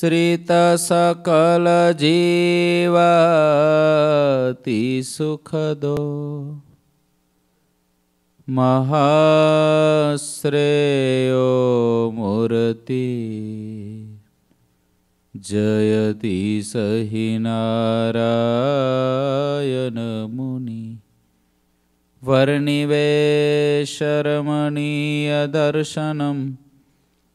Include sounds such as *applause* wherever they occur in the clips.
सुखदो महाश्रेयो मूर्ति जयति सहि नारायणमुनि वर्णिवेशरमणीयदर्शनम्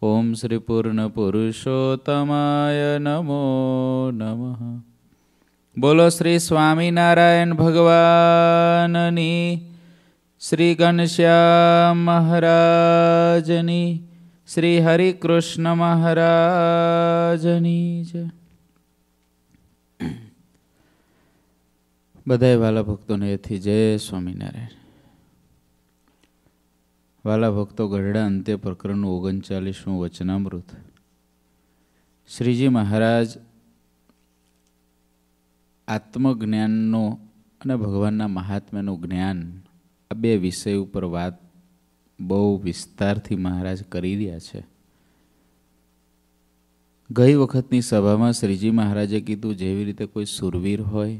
ઓમ શ્રી પૂર્ણ પુરુષોત્તમાય નમો નમઃ બોલો શ્રી સ્વામિનારાયણ ભગવાનની શ્રી ઘનશ્યામ મહારાજની શ્રી હરિકૃષ્ણ મહારાજની જ બધાય વાલા ભક્તોને એથી જય સ્વામિનારાયણ વાલા ભક્તો ગઢડા અંત્ય પ્રકરણનું ઓગણચાલીસનું વચનામૃત શ્રીજી મહારાજ આત્મજ્ઞાનનો અને ભગવાનના મહાત્મ્યનું જ્ઞાન આ બે વિષય ઉપર વાત બહુ વિસ્તારથી મહારાજ કરી રહ્યા છે ગઈ વખતની સભામાં શ્રીજી મહારાજે કીધું જેવી રીતે કોઈ સુરવીર હોય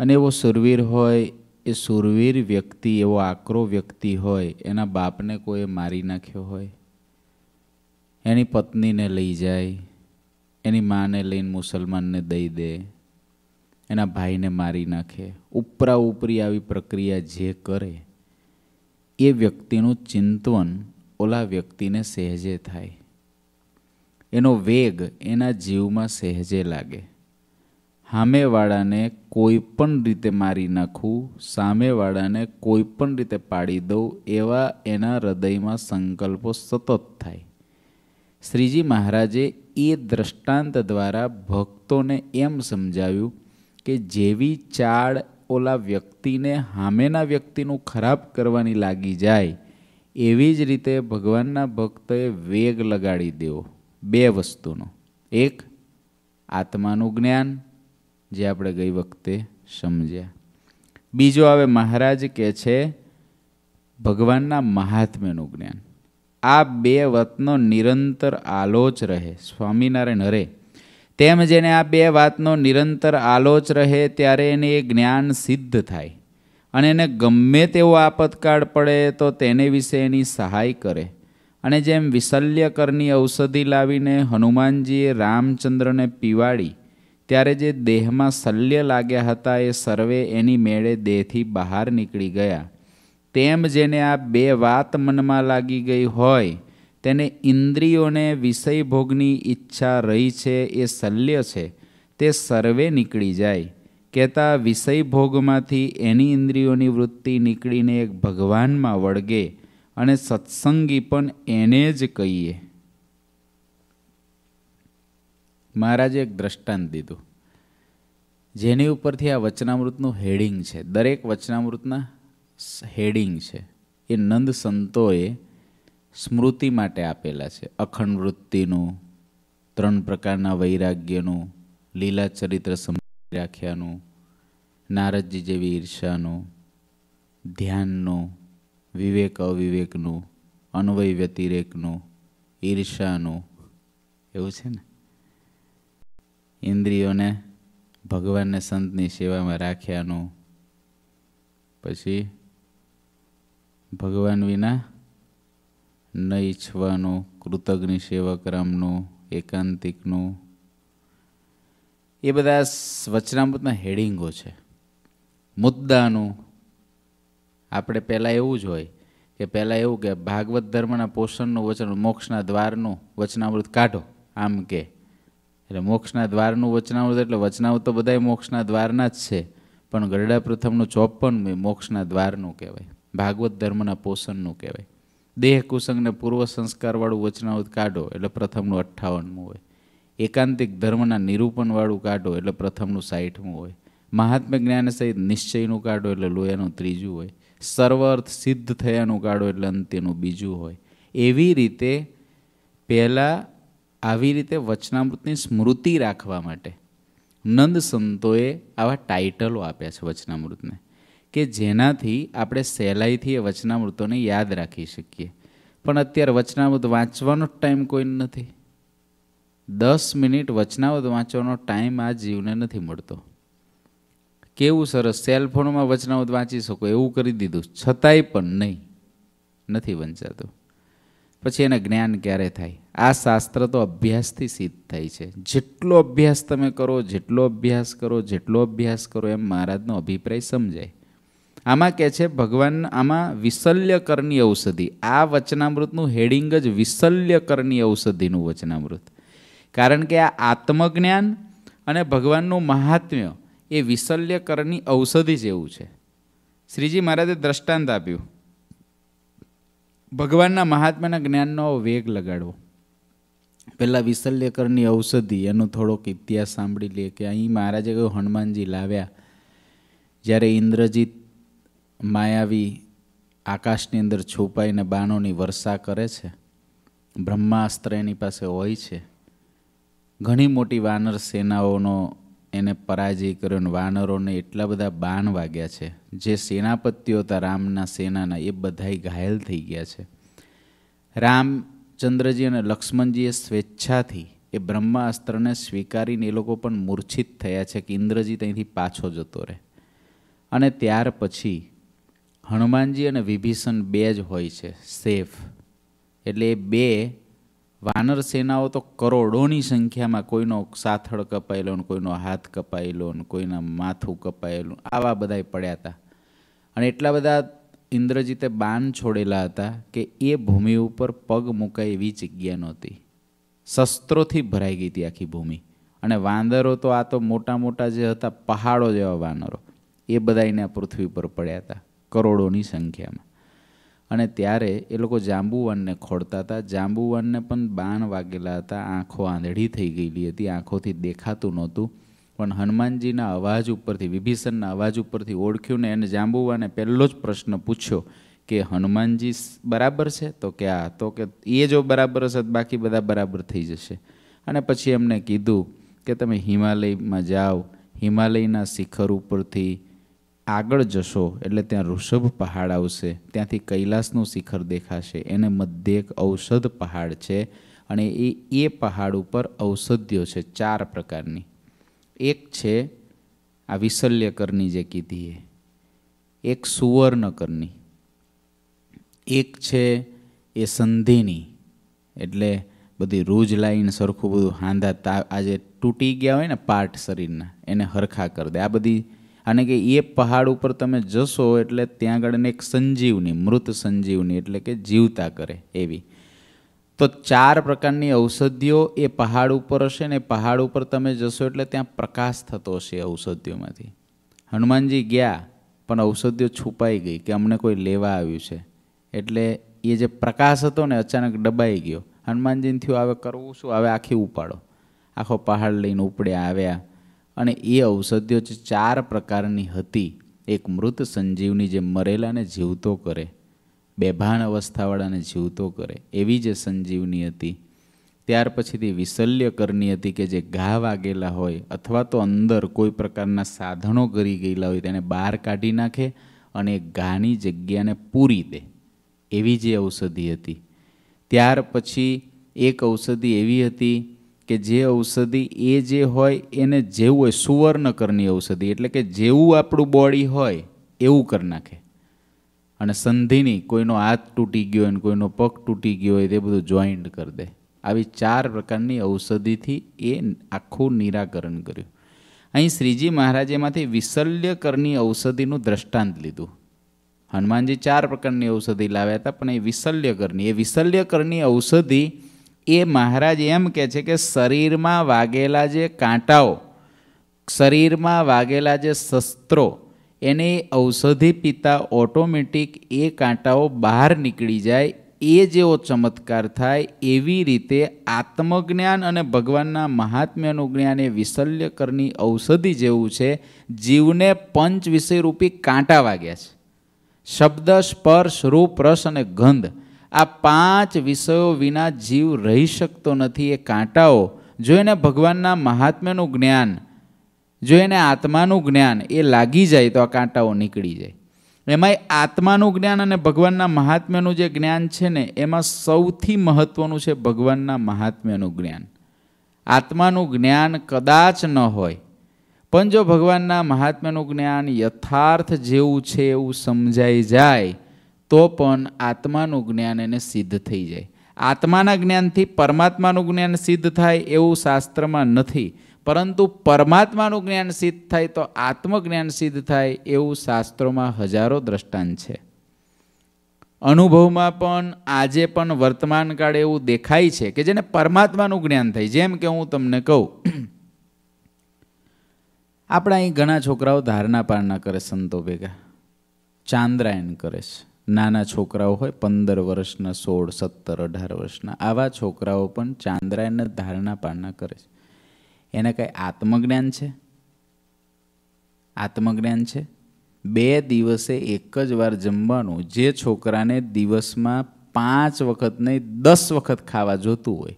અને એવો સુરવીર હોય એ સુરવીર વ્યક્તિ એવો આકરો વ્યક્તિ હોય એના બાપને કોઈએ મારી નાખ્યો હોય એની પત્નીને લઈ જાય એની માને લઈને મુસલમાનને દઈ દે એના ભાઈને મારી નાખે ઉપરા ઉપરી આવી પ્રક્રિયા જે કરે એ વ્યક્તિનું ચિંતવન ઓલા વ્યક્તિને સહેજે થાય એનો વેગ એના જીવમાં સહેજે લાગે સામેવાળાને કોઈ પણ રીતે મારી નાખું સામેવાળાને કોઈ પણ રીતે પાડી દઉં એવા એના હૃદયમાં સંકલ્પો સતત થાય શ્રીજી મહારાજે એ દ્રષ્ટાંત દ્વારા ભક્તોને એમ સમજાવ્યું કે જેવી ચાળ ઓલા વ્યક્તિને હામેના વ્યક્તિનું ખરાબ કરવાની લાગી જાય એવી જ રીતે ભગવાનના ભક્તએ વેગ લગાડી દેવો બે વસ્તુનો એક આત્માનું જ્ઞાન જે આપણે ગઈ વખતે સમજ્યા બીજો આવે મહારાજ કે છે ભગવાનના મહાત્મ્યનું જ્ઞાન આ બે વતનો નિરંતર આલોચ રહે સ્વામિનારાયણ હરે તેમ જેને આ બે વાતનો નિરંતર આલોચ રહે ત્યારે એને એ જ્ઞાન સિદ્ધ થાય અને એને ગમે તેવો આપતકાળ પડે તો તેને વિશે એની સહાય કરે અને જેમ વિશલ્યકરની ઔષધિ લાવીને હનુમાનજીએ રામચંદ્રને પીવાડી ત્યારે જે દેહમાં શલ્ય લાગ્યા હતા એ સર્વે એની મેળે દેહથી બહાર નીકળી ગયા તેમ જેને આ બે વાત મનમાં લાગી ગઈ હોય તેને ઇન્દ્રિયોને વિષય ભોગની ઈચ્છા રહી છે એ શલ્ય છે તે સર્વે નીકળી જાય કહેતા વિષય ભોગમાંથી એની ઇન્દ્રિયોની વૃત્તિ નીકળીને એક ભગવાનમાં વળગે અને સત્સંગી પણ એને જ કહીએ મહારાજે એક દ્રષ્ટાંત દીધું જેની ઉપરથી આ વચનામૃતનું હેડિંગ છે દરેક વચનામૃતના હેડિંગ છે એ નંદ સંતોએ સ્મૃતિ માટે આપેલા છે અખંડ વૃત્તિનું ત્રણ પ્રકારના વૈરાગ્યનું લીલા ચરિત્ર સંભાળી રાખ્યાનું નારદજી જેવી ઈર્ષાનું ધ્યાનનું વિવેક અવિવેકનું અન્વય વ્યતિરેકનું ઈર્ષાનું એવું છે ને ઇન્દ્રિયોને ભગવાનને સંતની સેવામાં રાખ્યાનું પછી ભગવાન વિના ન ઈચ્છવાનું કૃતજ્ઞ સેવાક્રમનું એકાંતિકનું એ બધા વચનામૃતના હેડિંગો છે મુદ્દાનું આપણે પહેલાં એવું જ હોય કે પહેલાં એવું કે ભાગવત ધર્મના પોષણનું વચન મોક્ષના દ્વારનું વચનામૃત કાઢો આમ કે એટલે મોક્ષના દ્વારનું વચનાવત એટલે વચનામૃત તો બધા મોક્ષના દ્વારના જ છે પણ ગરડા પ્રથમનું ચોપન મોક્ષના દ્વારનું કહેવાય ભાગવત ધર્મના પોષણનું કહેવાય દેહ કુસંગને પૂર્વ સંસ્કારવાળું વચનામૃત કાઢો એટલે પ્રથમનું અઠ્ઠાવનમું હોય એકાંતિક ધર્મના નિરૂપણવાળું કાઢો એટલે પ્રથમનું સાઠમું હોય મહાત્મ્ય જ્ઞાન સહિત નિશ્ચયનું કાઢો એટલે લોયાનું ત્રીજું હોય સર્વર્થ સિદ્ધ થયાનું કાઢો એટલે અંત્યનું બીજું હોય એવી રીતે પહેલાં આવી રીતે વચનામૃતની સ્મૃતિ રાખવા માટે નંદ સંતોએ આવા ટાઇટલો આપ્યા છે વચનામૃતને કે જેનાથી આપણે સહેલાઈથી એ વચનામૃતોને યાદ રાખી શકીએ પણ અત્યારે વચનામૃત વાંચવાનો જ ટાઈમ કોઈ નથી દસ મિનિટ વચનામૃત વાંચવાનો ટાઈમ આ જીવને નથી મળતો કેવું સરસ સેલફોનમાં વચનામૃત વાંચી શકો એવું કરી દીધું છતાંય પણ નહીં નથી વંચાતું પછી એને જ્ઞાન ક્યારે થાય આ શાસ્ત્ર તો અભ્યાસથી સિદ્ધ થાય છે જેટલો અભ્યાસ તમે કરો જેટલો અભ્યાસ કરો જેટલો અભ્યાસ કરો એમ મહારાજનો અભિપ્રાય સમજાય આમાં કહે છે ભગવાન આમાં વિશલ્યકરની ઔષધિ આ વચનામૃતનું હેડિંગ જ વિશલ્યકરની ઔષધિનું વચનામૃત કારણ કે આ આત્મજ્ઞાન અને ભગવાનનું મહાત્મ્ય એ વિશલ્યકરની ઔષધિ જેવું છે શ્રીજી મહારાજે દ્રષ્ટાંત આપ્યું ભગવાનના મહાત્માના જ્ઞાનનો વેગ લગાડવો પહેલાં વિશલ્યકરની ઔષધિ એનો થોડોક ઇતિહાસ સાંભળી લઈએ કે અહીં મહારાજે કહ્યું હનુમાનજી લાવ્યા જ્યારે ઇન્દ્રજીત માયાવી આકાશની અંદર છુપાઈને બાણોની વર્ષા કરે છે બ્રહ્માસ્ત્ર એની પાસે હોય છે ઘણી મોટી વાનર સેનાઓનો એને પરાજય કર્યો અને વાનરોને એટલા બધા બાણ વાગ્યા છે જે સેનાપતિઓ હતા રામના સેનાના એ બધાય ઘાયલ થઈ ગયા છે રામ ચંદ્રજી અને લક્ષ્મણજીએ સ્વેચ્છાથી એ બ્રહ્માસ્ત્રને સ્વીકારીને એ લોકો પણ મૂર્છિત થયા છે કે ઇન્દ્રજી ત્યાંથી પાછો જતો રહે અને ત્યાર પછી હનુમાનજી અને વિભીષણ બે જ હોય છે સેફ એટલે એ બે વાનર સેનાઓ તો કરોડોની સંખ્યામાં કોઈનો સાથળ કપાયેલો ને કોઈનો હાથ કપાયેલો ને કોઈના માથું કપાયેલું આવા બધાય પડ્યા હતા અને એટલા બધા ઇન્દ્રજીતે બાન છોડેલા હતા કે એ ભૂમિ ઉપર પગ મૂકાય એવી જગ્યા નહોતી શસ્ત્રોથી ભરાઈ ગઈ હતી આખી ભૂમિ અને વાંદરો તો આ તો મોટા મોટા જે હતા પહાડો જેવા વાનરો એ બધા એને પૃથ્વી પર પડ્યા હતા કરોડોની સંખ્યામાં અને ત્યારે એ લોકો જાંબુવનને ખોડતા હતા જાંબુવનને પણ બાણ વાગેલા હતા આંખો આંધળી થઈ ગયેલી હતી આંખોથી દેખાતું નહોતું પણ હનુમાનજીના અવાજ ઉપરથી વિભીષણના અવાજ ઉપરથી ઓળખ્યું ને એને જાંબુવાને પહેલો જ પ્રશ્ન પૂછ્યો કે હનુમાનજી બરાબર છે તો કે આ તો કે એ જો બરાબર હશે બાકી બધા બરાબર થઈ જશે અને પછી એમને કીધું કે તમે હિમાલયમાં જાઓ હિમાલયના શિખર ઉપરથી આગળ જશો એટલે ત્યાં ઋષભ પહાડ આવશે ત્યાંથી કૈલાસનું શિખર દેખાશે એને મધ્ય એક ઔષધ પહાડ છે અને એ એ પહાડ ઉપર ઔષધ્યો છે ચાર પ્રકારની એક છે આ વિશલ્યકરની જે કીધી એ એક સુવર્ણકરની એક છે એ સંધિની એટલે બધી રૂજ લાઈન સરખું બધું હાંધા તા આજે તૂટી ગયા હોય ને પાર્ટ શરીરના એને હરખા કરી દે આ બધી અને કે એ પહાડ ઉપર તમે જશો એટલે ત્યાં આગળ એક સંજીવની મૃત સંજીવની એટલે કે જીવતા કરે એવી તો ચાર પ્રકારની ઔષધિઓ એ પહાડ ઉપર હશે ને પહાડ ઉપર તમે જશો એટલે ત્યાં પ્રકાશ થતો હશે ઔષધિઓમાંથી હનુમાનજી ગયા પણ ઔષધિઓ છુપાઈ ગઈ કે અમને કોઈ લેવા આવ્યું છે એટલે એ જે પ્રકાશ હતો ને અચાનક ડબાઈ ગયો હનુમાનજીને થયું હવે કરવું શું આવે આખી ઉપાડો આખો પહાડ લઈને ઉપડ્યા આવ્યા અને એ ઔષધિઓ જે ચાર પ્રકારની હતી એક મૃત સંજીવની જે મરેલાને જીવતો કરે બેભાન અવસ્થાવાળાને જીવતો કરે એવી જે સંજીવની હતી ત્યાર પછીથી વિશલ્ય કરની હતી કે જે ઘા વાગેલા હોય અથવા તો અંદર કોઈ પ્રકારના સાધનો કરી ગયેલા હોય તેને બહાર કાઢી નાખે અને ઘાની જગ્યાને પૂરી દે એવી જે ઔષધિ હતી ત્યાર પછી એક ઔષધિ એવી હતી કે જે ઔષધિ એ જે હોય એને જેવું હોય સુવર્ણકરની ઔષધિ એટલે કે જેવું આપણું બોડી હોય એવું કરી નાખે અને સંધિની કોઈનો હાથ તૂટી ગયો હોય કોઈનો પગ તૂટી ગયો હોય તે બધું જોઈન્ટ કરી દે આવી ચાર પ્રકારની ઔષધિથી એ આખું નિરાકરણ કર્યું અહીં શ્રીજી મહારાજે એમાંથી વિશલ્યકરની ઔષધિનું દ્રષ્ટાંત લીધું હનુમાનજી ચાર પ્રકારની ઔષધિ લાવ્યા હતા પણ એ વિશલ્યકરની એ વિસલ્યકરની ઔષધિ એ મહારાજ એમ કહે છે કે શરીરમાં વાગેલા જે કાંટાઓ શરીરમાં વાગેલા જે શસ્ત્રો એને ઔષધિ પીતા ઓટોમેટિક એ કાંટાઓ બહાર નીકળી જાય એ જેવો ચમત્કાર થાય એવી રીતે આત્મજ્ઞાન અને ભગવાનના મહાત્મ્યનું જ્ઞાન એ વિશલ્યકરની ઔષધિ જેવું છે જીવને પંચ વિષયરૂપી કાંટા વાગ્યા છે શબ્દ સ્પર્શ રૂપ રસ અને ગંધ આ પાંચ વિષયો વિના જીવ રહી શકતો નથી એ કાંટાઓ જો એને ભગવાનના મહાત્મ્યનું જ્ઞાન જો એને આત્માનું જ્ઞાન એ લાગી જાય તો આ કાંટાઓ નીકળી જાય એમાંય આત્માનું જ્ઞાન અને ભગવાનના મહાત્મ્યનું જે જ્ઞાન છે ને એમાં સૌથી મહત્ત્વનું છે ભગવાનના મહાત્મ્યનું જ્ઞાન આત્માનું જ્ઞાન કદાચ ન હોય પણ જો ભગવાનના મહાત્મ્યનું જ્ઞાન યથાર્થ જેવું છે એવું સમજાઈ જાય તો પણ આત્માનું જ્ઞાન એને સિદ્ધ થઈ જાય આત્માના જ્ઞાનથી પરમાત્માનું જ્ઞાન સિદ્ધ થાય એવું શાસ્ત્રમાં નથી પરંતુ પરમાત્માનું જ્ઞાન સિદ્ધ થાય તો આત્મજ્ઞાન સિદ્ધ થાય એવું શાસ્ત્રોમાં હજારો દ્રષ્ટાંત છે અનુભવમાં પણ આજે પણ વર્તમાન કાળ એવું દેખાય છે કે જેને પરમાત્માનું જ્ઞાન થાય જેમ કે હું તમને કહું આપણા અહીં ઘણા છોકરાઓ ધારણા પારણા કરે સંતો ભેગા ચાંદ્રાયન કરે છે નાના છોકરાઓ હોય પંદર વર્ષના સોળ સત્તર અઢાર વર્ષના આવા છોકરાઓ પણ ચાંદ્રાયણને ધારણા પારણા કરે છે એને કંઈ આત્મજ્ઞાન છે આત્મજ્ઞાન છે બે દિવસે એક જ વાર જમવાનું જે છોકરાને દિવસમાં પાંચ વખત નહીં દસ વખત ખાવા જોતું હોય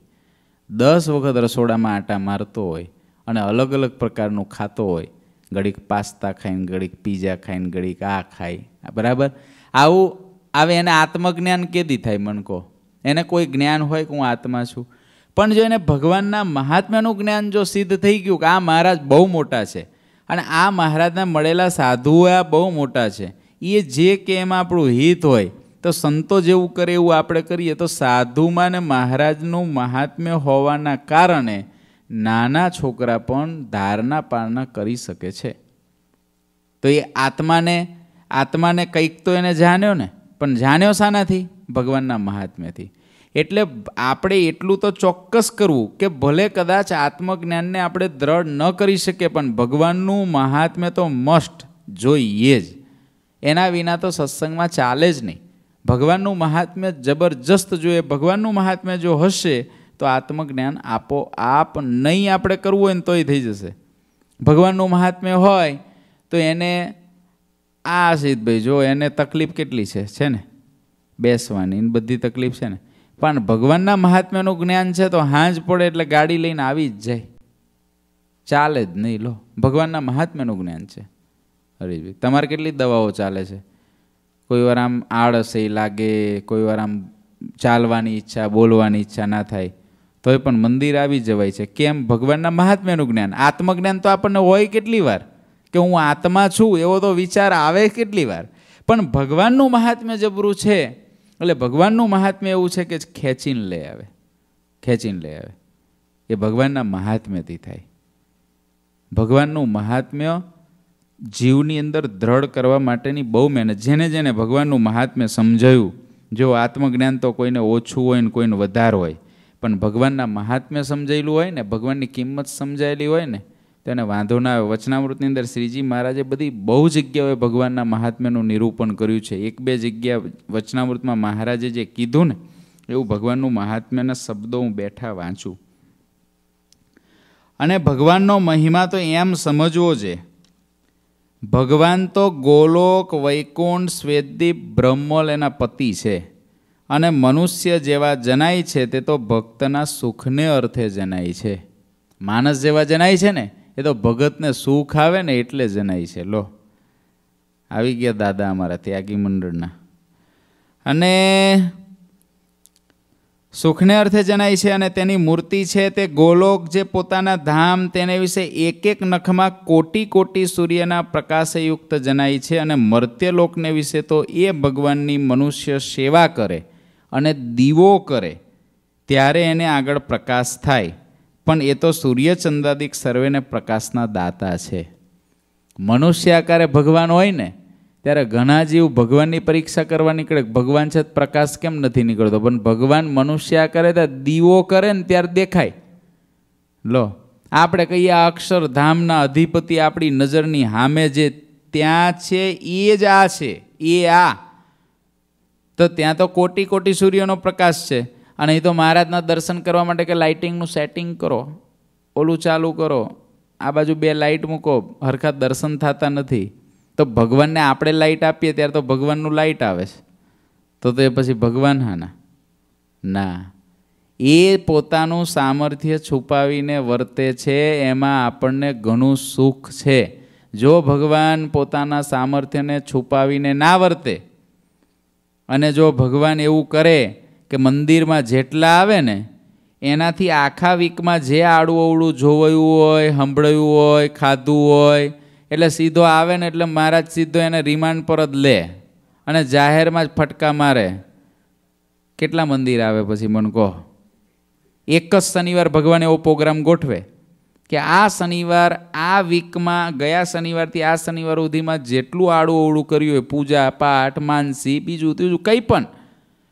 દસ વખત રસોડામાં આટા મારતો હોય અને અલગ અલગ પ્રકારનું ખાતો હોય ઘડીક પાસ્તા ખાઈને ઘડીક પીઝા ખાઈને ઘડીક આ ખાય બરાબર આવું આવે એને આત્મજ્ઞાન કેદી થાય મનકો એને કોઈ જ્ઞાન હોય કે હું આત્મા છું પણ જો એને ભગવાનના મહાત્મ્યનું જ્ઞાન જો સિદ્ધ થઈ ગયું કે આ મહારાજ બહુ મોટા છે અને આ મહારાજને મળેલા સાધુઓ આ બહુ મોટા છે એ જે કે એમાં આપણું હિત હોય તો સંતો જેવું કરે એવું આપણે કરીએ તો સાધુમાં ને મહારાજનું મહાત્મ્ય હોવાના કારણે નાના છોકરા પણ ધારના પારના કરી શકે છે તો એ આત્માને આત્માને કંઈક તો એને જાણ્યો ને પણ જાણ્યો શાનાથી ભગવાનના મહાત્મ્યથી એટલે આપણે એટલું તો ચોક્કસ કરવું કે ભલે કદાચ આત્મજ્ઞાનને આપણે દ્રઢ ન કરી શકીએ પણ ભગવાનનું મહાત્મ્ય તો મસ્ટ જોઈએ જ એના વિના તો સત્સંગમાં ચાલે જ નહીં ભગવાનનું મહાત્મ્ય જબરજસ્ત જોઈએ ભગવાનનું મહાત્મ્ય જો હશે તો આત્મજ્ઞાન આપોઆપ નહીં આપણે કરવું હોય ને તોય થઈ જશે ભગવાનનું મહાત્મ્ય હોય તો એને આ સિદ્ધભાઈ જો એને તકલીફ કેટલી છે છે ને બેસવાની બધી તકલીફ છે ને પણ ભગવાનના મહાત્મ્યનું જ્ઞાન છે તો હાંજ પડે એટલે ગાડી લઈને આવી જ જાય ચાલે જ નહીં લો ભગવાનના મહાત્મ્યનું જ્ઞાન છે હરીભાઈ તમારે કેટલી દવાઓ ચાલે છે કોઈ વાર આમ આળસ એ લાગે કોઈ વાર આમ ચાલવાની ઈચ્છા બોલવાની ઈચ્છા ના થાય તોય પણ મંદિર આવી જવાય છે કેમ ભગવાનના મહાત્મ્યનું જ્ઞાન આત્મજ્ઞાન તો આપણને હોય કેટલી વાર કે હું આત્મા છું એવો તો વિચાર આવે કેટલી વાર પણ ભગવાનનું મહાત્મ્ય જબરું છે એટલે ભગવાનનું મહાત્મ્ય એવું છે કે ખેંચીને લઈ આવે ખેંચીને લઈ આવે એ ભગવાનના મહાત્મ્યથી થાય ભગવાનનું મહાત્મ્ય જીવની અંદર દ્રઢ કરવા માટેની બહુ મહેનત જેને જેને ભગવાનનું મહાત્મ્ય સમજાયું જો આત્મજ્ઞાન તો કોઈને ઓછું હોય ને કોઈને વધારે હોય પણ ભગવાનના મહાત્મ્ય સમજાયેલું હોય ને ભગવાનની કિંમત સમજાયેલી હોય ને તેને વાંધો ના આવ્યો વચનામૃતની અંદર શ્રીજી મહારાજે બધી બહુ જગ્યાઓએ ભગવાનના મહાત્મ્યનું નિરૂપણ કર્યું છે એક બે જગ્યા વચનામૃતમાં મહારાજે જે કીધું ને એવું ભગવાનનું મહાત્મ્યના શબ્દો હું બેઠા વાંચું અને ભગવાનનો મહિમા તો એમ સમજવો છે ભગવાન તો ગોલોક વૈકુંઠ શ્વેતદીપ બ્રહ્મોલ એના પતિ છે અને મનુષ્ય જેવા જનાય છે તે તો ભક્તના સુખને અર્થે જનાય છે માણસ જેવા જનાય છે ને એ તો ભગતને સુખ આવે ને એટલે જણાય છે લો આવી ગયા દાદા અમારા ત્યાગી મંડળના અને સુખને અર્થે જણાય છે અને તેની મૂર્તિ છે તે ગોલોક જે પોતાના ધામ તેને વિશે એક એક નખમાં કોટી કોટી સૂર્યના પ્રકાશયુક્ત જણાય છે અને મર્ત્યલોકને વિશે તો એ ભગવાનની મનુષ્ય સેવા કરે અને દીવો કરે ત્યારે એને આગળ પ્રકાશ થાય પણ એ તો સૂર્યચંદ્રાદિક સર્વેને પ્રકાશના દાતા છે મનુષ્ય આકારે ભગવાન હોય ને ત્યારે ઘણા જીવ ભગવાનની પરીક્ષા કરવા નીકળે ભગવાન છે પ્રકાશ કેમ નથી નીકળતો પણ ભગવાન મનુષ્ય આકારે ત્યારે દીવો કરે ને ત્યારે દેખાય લો આપણે કહીએ આ અક્ષરધામના અધિપતિ આપણી નજરની સામે જે ત્યાં છે એ જ આ છે એ આ તો ત્યાં તો કોટી કોટી સૂર્યનો પ્રકાશ છે અને એ તો મહારાજના દર્શન કરવા માટે કે લાઇટિંગનું સેટિંગ કરો ઓલું ચાલુ કરો આ બાજુ બે લાઇટ મૂકો હરખા દર્શન થતા નથી તો ભગવાનને આપણે લાઇટ આપીએ ત્યારે તો ભગવાનનું લાઇટ આવે છે તો તો એ પછી ભગવાન હાના ના એ પોતાનું સામર્થ્ય છુપાવીને વર્તે છે એમાં આપણને ઘણું સુખ છે જો ભગવાન પોતાના સામર્થ્યને છુપાવીને ના વર્તે અને જો ભગવાન એવું કરે કે મંદિરમાં જેટલા આવે ને એનાથી આખા વીકમાં જે આડું અવળું જોવાયું હોય સંભળાયું હોય ખાધું હોય એટલે સીધો આવે ને એટલે મહારાજ સીધો એને રિમાન્ડ પર જ લે અને જાહેરમાં જ ફટકા મારે કેટલા મંદિર આવે પછી મને કહો એક જ શનિવાર ભગવાન એવો પ્રોગ્રામ ગોઠવે કે આ શનિવાર આ વીકમાં ગયા શનિવારથી આ શનિવાર સુધીમાં જેટલું આડું અવળું કર્યું હોય પૂજા પાઠ માનસી બીજું ત્રીજું કંઈ પણ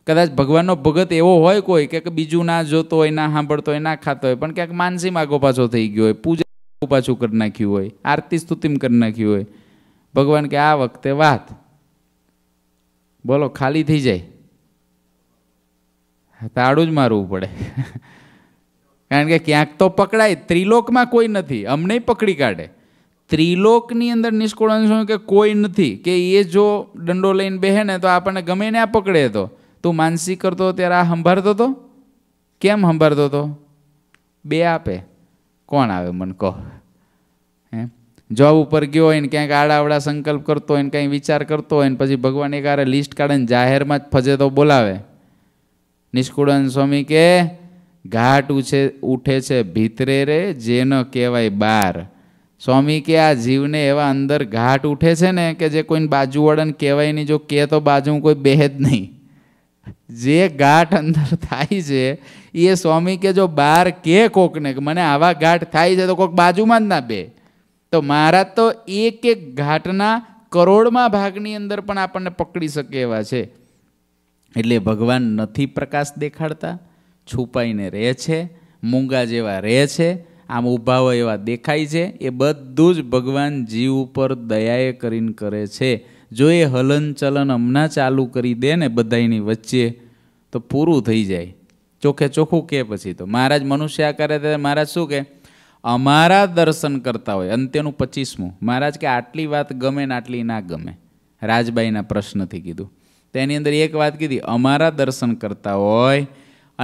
કદાચ ભગવાનનો ભગત એવો હોય કોઈ કે બીજું ના જોતો હોય ના સાંભળતો હોય ના ખાતો હોય પણ ક્યાંક માનસી માગો પાછો થઈ ગયો હોય પૂજા પાછું કરી નાખ્યું હોય આરતી સ્તુતિમ કરી નાખ્યું હોય ભગવાન કે આ વખતે વાત બોલો ખાલી થઈ જાય તાળું જ મારવું પડે કારણ કે ક્યાંક તો પકડાય ત્રિલોકમાં કોઈ નથી અમને પકડી કાઢે ત્રિલોકની અંદર નિષ્કુળ કે કોઈ નથી કે એ જો દંડો લઈને બેહે ને તો આપણને ગમે ને આ પકડે તો તું માનસિક કરતો ત્યારે આ સંભાળતો હતો કેમ સંભાળતો હતો બે આપે કોણ આવે મને કહો હે જોબ ઉપર ગયો હોય ને ક્યાંક આડાવડા સંકલ્પ કરતો હોય ને કંઈ વિચાર કરતો હોય ને પછી ભગવાન એક આરે લિસ્ટ કાઢીને જાહેરમાં જ ફજે તો બોલાવે નિષ્કુળન સ્વામી કે ઘાટ ઉછે ઉઠે છે ભીતરે રે જેનો કહેવાય બાર સ્વામી કે આ જીવને એવા અંદર ઘાટ ઉઠે છે ને કે જે કોઈને બાજુવાળાને કહેવાય નહીં જો કે તો બાજુ કોઈ બેહે જ નહીં જે ગાંઠ અંદર થાય છે એ સ્વામી કે જો બહાર કે કોકને મને આવા ગાંઠ થાય છે તો કોઈક બાજુમાં જ ના બે તો મહારાજ તો એક એક ઘાટના કરોડમાં ભાગની અંદર પણ આપણને પકડી શકે એવા છે એટલે ભગવાન નથી પ્રકાશ દેખાડતા છુપાઈને રહે છે મૂંગા જેવા રહે છે આમ ઊભા હોય એવા દેખાય છે એ બધું જ ભગવાન જીવ ઉપર દયાએ કરીને કરે છે જો એ હલનચલન હમણાં ચાલુ કરી દે ને બધાની વચ્ચે તો પૂરું થઈ જાય ચોખે ચોખ્ખું કે પછી તો મહારાજ મનુષ્ય આકારે ત્યારે મહારાજ શું કે અમારા દર્શન કરતા હોય અંત્યનું પચીસમું મહારાજ કે આટલી વાત ગમે ને આટલી ના ગમે રાજબાઈના પ્રશ્નથી કીધું તેની અંદર એક વાત કીધી અમારા દર્શન કરતા હોય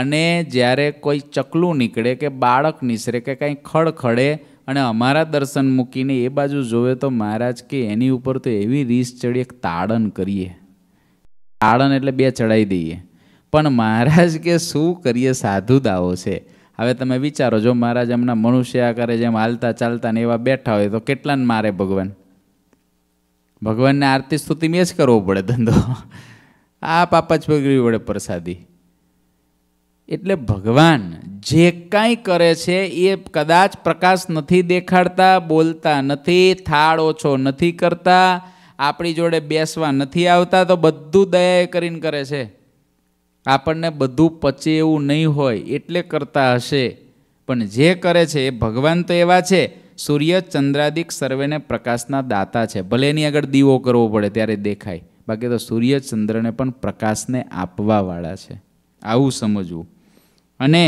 અને જ્યારે કોઈ ચકલું નીકળે કે બાળક નીસરે કે કાંઈ ખડખડે અને અમારા દર્શન મૂકીને એ બાજુ જોવે તો મહારાજ કે એની ઉપર તો એવી રીસ ચડી એક તાળન કરીએ તાળન એટલે બે ચડાવી દઈએ પણ મહારાજ કે શું કરીએ સાધુ દાવો છે હવે તમે વિચારો જો મહારાજ એમના મનુષ્ય કરે જેમ હાલતા ચાલતા ને એવા બેઠા હોય તો કેટલાને મારે ભગવાન ભગવાનને આરતી સ્તુતિ મેં જ કરવો પડે ધંધો આ પાપ જ પકડવી પડે પ્રસાદી એટલે ભગવાન જે કાંઈ કરે છે એ કદાચ પ્રકાશ નથી દેખાડતા બોલતા નથી થાળ ઓછો નથી કરતા આપણી જોડે બેસવા નથી આવતા તો બધું દયાએ કરીને કરે છે આપણને બધું પચે એવું નહીં હોય એટલે કરતા હશે પણ જે કરે છે એ ભગવાન તો એવા છે સૂર્ય ચંદ્રાદિક સર્વેને પ્રકાશના દાતા છે ભલે એની આગળ દીવો કરવો પડે ત્યારે દેખાય બાકી તો સૂર્ય ચંદ્રને પણ પ્રકાશને આપવાવાળા છે આવું સમજવું અને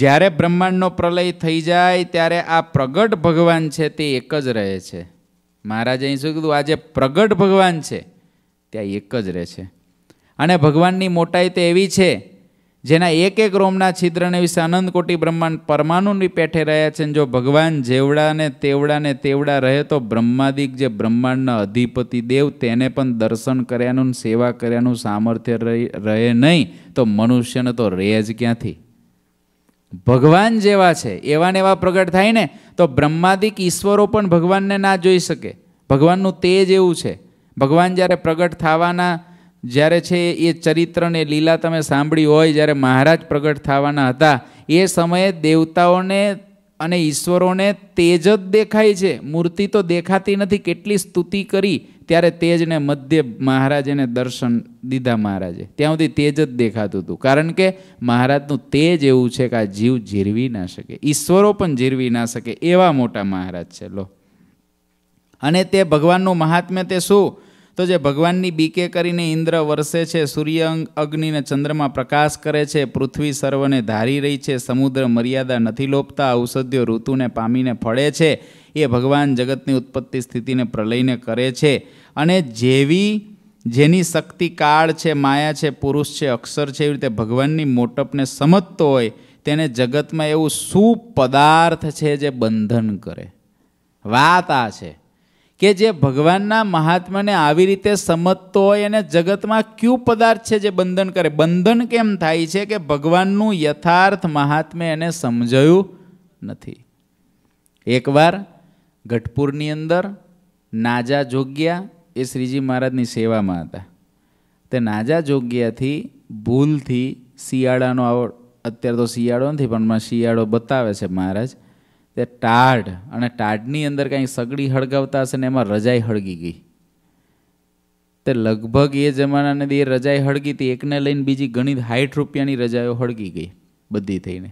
જ્યારે બ્રહ્માંડનો પ્રલય થઈ જાય ત્યારે આ પ્રગટ ભગવાન છે તે એક જ રહે છે મહારાજે અહીં શું કીધું આ જે પ્રગટ ભગવાન છે ત્યાં એક જ રહે છે અને ભગવાનની મોટાઈ તો એવી છે જેના એક એક રોમના છિદ્રને વિશે અનંત કોટી બ્રહ્માંડ પરમાણુની પેઠે રહ્યા છે જો ભગવાન જેવડાને તેવડાને તેવડા રહે તો બ્રહ્માદિક જે બ્રહ્માંડના અધિપતિ દેવ તેને પણ દર્શન કર્યાનું સેવા કર્યાનું સામર્થ્ય રહે નહીં તો મનુષ્યને તો રહે જ ક્યાંથી ભગવાન જેવા છે એવા ને એવા પ્રગટ થાય ને તો બ્રહ્માદિક ઈશ્વરો પણ ભગવાનને ના જોઈ શકે ભગવાનનું તેજ એવું છે ભગવાન જ્યારે પ્રગટ થવાના જ્યારે છે એ ચરિત્રને લીલા તમે સાંભળી હોય જ્યારે મહારાજ પ્રગટ થવાના હતા એ સમયે દેવતાઓને અને ઈશ્વરોને તેજ જ દેખાય છે મૂર્તિ તો દેખાતી નથી કેટલી સ્તુતિ કરી ત્યારે તેજને મધ્ય મહારાજને દર્શન દીધા મહારાજે ત્યાં સુધી તેજ જ દેખાતું હતું કારણ કે મહારાજનું તેજ એવું છે કે આ જીવ જીરવી ના શકે ઈશ્વરો પણ જીરવી ના શકે એવા મોટા મહારાજ છે લો અને તે ભગવાનનું મહાત્મ્ય તે શું તો જે ભગવાનની બીકે કરીને ઇન્દ્ર વરસે છે સૂર્ય અગ્નિને ચંદ્રમાં પ્રકાશ કરે છે પૃથ્વી સર્વને ધારી રહી છે સમુદ્ર મર્યાદા નથી લોપતા ઔષધિઓ ઋતુને પામીને ફળે છે એ ભગવાન જગતની ઉત્પત્તિ સ્થિતિને પ્રલયને કરે છે અને જેવી જેની શક્તિ કાળ છે માયા છે પુરુષ છે અક્ષર છે એવી રીતે ભગવાનની મોટપને સમજતો હોય તેને જગતમાં એવું શું પદાર્થ છે જે બંધન કરે વાત આ છે કે જે ભગવાનના મહાત્માને આવી રીતે સમજતો હોય અને જગતમાં ક્યુ પદાર્થ છે જે બંધન કરે બંધન કેમ થાય છે કે ભગવાનનું યથાર્થ મહાત્મે એને સમજાયું નથી એકવાર ગઢપુરની અંદર નાજા જોગ્યા એ શ્રીજી મહારાજની સેવામાં હતા તે નાજા જોગ્યાથી ભૂલથી શિયાળાનો આવો અત્યારે તો શિયાળો નથી પણ શિયાળો બતાવે છે મહારાજ તે ટાઢ અને ટાઢની અંદર કાંઈ સગડી હળગાવતા હશે ને એમાં રજાઈ હળગી ગઈ તે લગભગ એ જમાનાને એ રજાઈ હળગી હતી એકને લઈને બીજી ઘણી સાઠ રૂપિયાની રજાઓ હળગી ગઈ બધી થઈને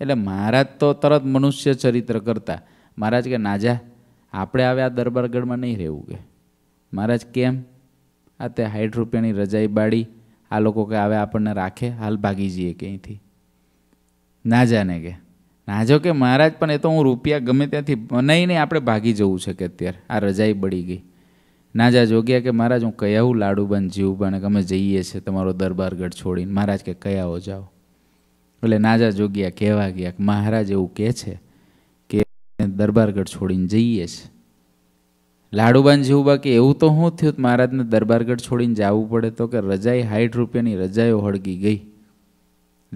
એટલે મહારાજ તો તરત મનુષ્ય ચરિત્ર કરતા મહારાજ કે નાજા આપણે આવે આ દરબારગઢમાં નહીં રહેવું કે મહારાજ કેમ આ તે હાઈઠ રૂપિયાની રજાઈ બાળી આ લોકો કે આવે આપણને રાખે હાલ ભાગી જઈએ કે અહીંથી ના જાને કે ના જો કે મહારાજ પણ એ તો હું રૂપિયા ગમે ત્યાંથી નહીં આપણે ભાગી જવું છે કે અત્યારે આ રજાઈ બળી ગઈ ના જા જોગ્યા કે મહારાજ હું કયાવું લાડુબન જીવબન અમે જઈએ છીએ તમારો દરબારગઢ છોડીને મહારાજ કે કયાઓ જાઓ એટલે નાજા જોગ્યા કહેવા ગયા કે મહારાજ એવું કહે છે કે દરબારગઢ છોડીને જઈએ છે લાડુબાન જીવબા કે એવું તો શું થયું મહારાજને દરબારગઢ છોડીને જવું પડે તો કે રજાઈ સાઠ રૂપિયાની રજાઓ હળગી ગઈ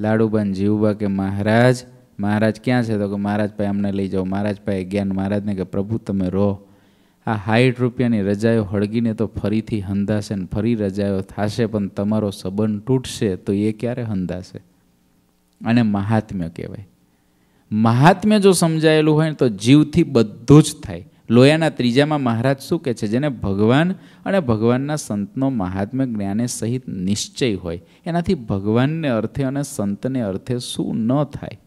લાડુબાન જીવબા કે મહારાજ મહારાજ ક્યાં છે તો કે મહારાજ ભાઈ અમને લઈ જાઓ મહારાજ ભાઈ જ્ઞાન મહારાજને કે પ્રભુ તમે રહો આ હાઈટ રૂપિયાની રજાઓ હળગીને તો ફરીથી હંધાશે ને ફરી રજાઓ થશે પણ તમારો સંબંધ તૂટશે તો એ ક્યારે હંધાશે અને મહાત્મ્ય કહેવાય મહાત્મ્ય જો સમજાયેલું હોય ને તો જીવથી બધું જ થાય લોયાના ત્રીજામાં મહારાજ શું કહે છે જેને ભગવાન અને ભગવાનના સંતનો મહાત્મ્ય જ્ઞાને સહિત નિશ્ચય હોય એનાથી ભગવાનને અર્થે અને સંતને અર્થે શું ન થાય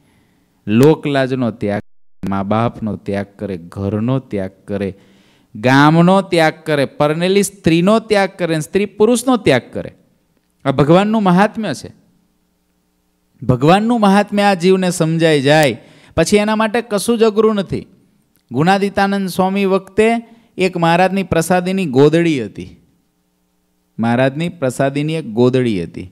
લોકલાજનો ત્યાગ મા બાપનો ત્યાગ કરે ઘરનો ત્યાગ કરે ગામનો ત્યાગ કરે પરનેલી સ્ત્રીનો ત્યાગ કરે સ્ત્રી પુરુષનો ત્યાગ કરે આ ભગવાનનું મહાત્મ્ય છે ભગવાનનું મહાત્મ્ય આ જીવને સમજાઈ જાય પછી એના માટે કશું જ અઘરું નથી ગુણાદિતાનંદ સ્વામી વખતે એક મહારાજની પ્રસાદીની ગોદડી હતી મહારાજની પ્રસાદીની એક ગોદડી હતી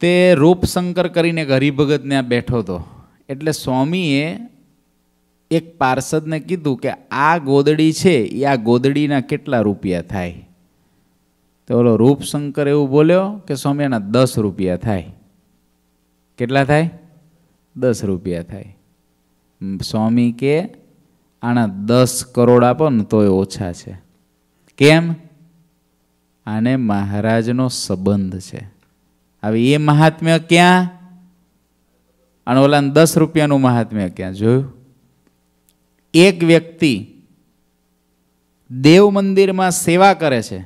તે રૂપશંકર કરીને એક હરિભગતને આ બેઠો હતો એટલે સ્વામીએ એક પાર્ષદને કીધું કે આ ગોદડી છે એ આ ગોદડીના કેટલા રૂપિયા થાય તો ઓલો રૂપશંકર એવું બોલ્યો કે સ્વામી એના દસ રૂપિયા થાય કેટલા થાય દસ રૂપિયા થાય સ્વામી કે આના દસ કરોડ આપો ને તોય ઓછા છે કેમ આને મહારાજનો સંબંધ છે હવે એ મહાત્મ્ય ક્યાં અને ઓલાને દસ રૂપિયાનું મહાત્મ્ય ક્યાં જોયું એક વ્યક્તિ દેવ મંદિરમાં સેવા કરે છે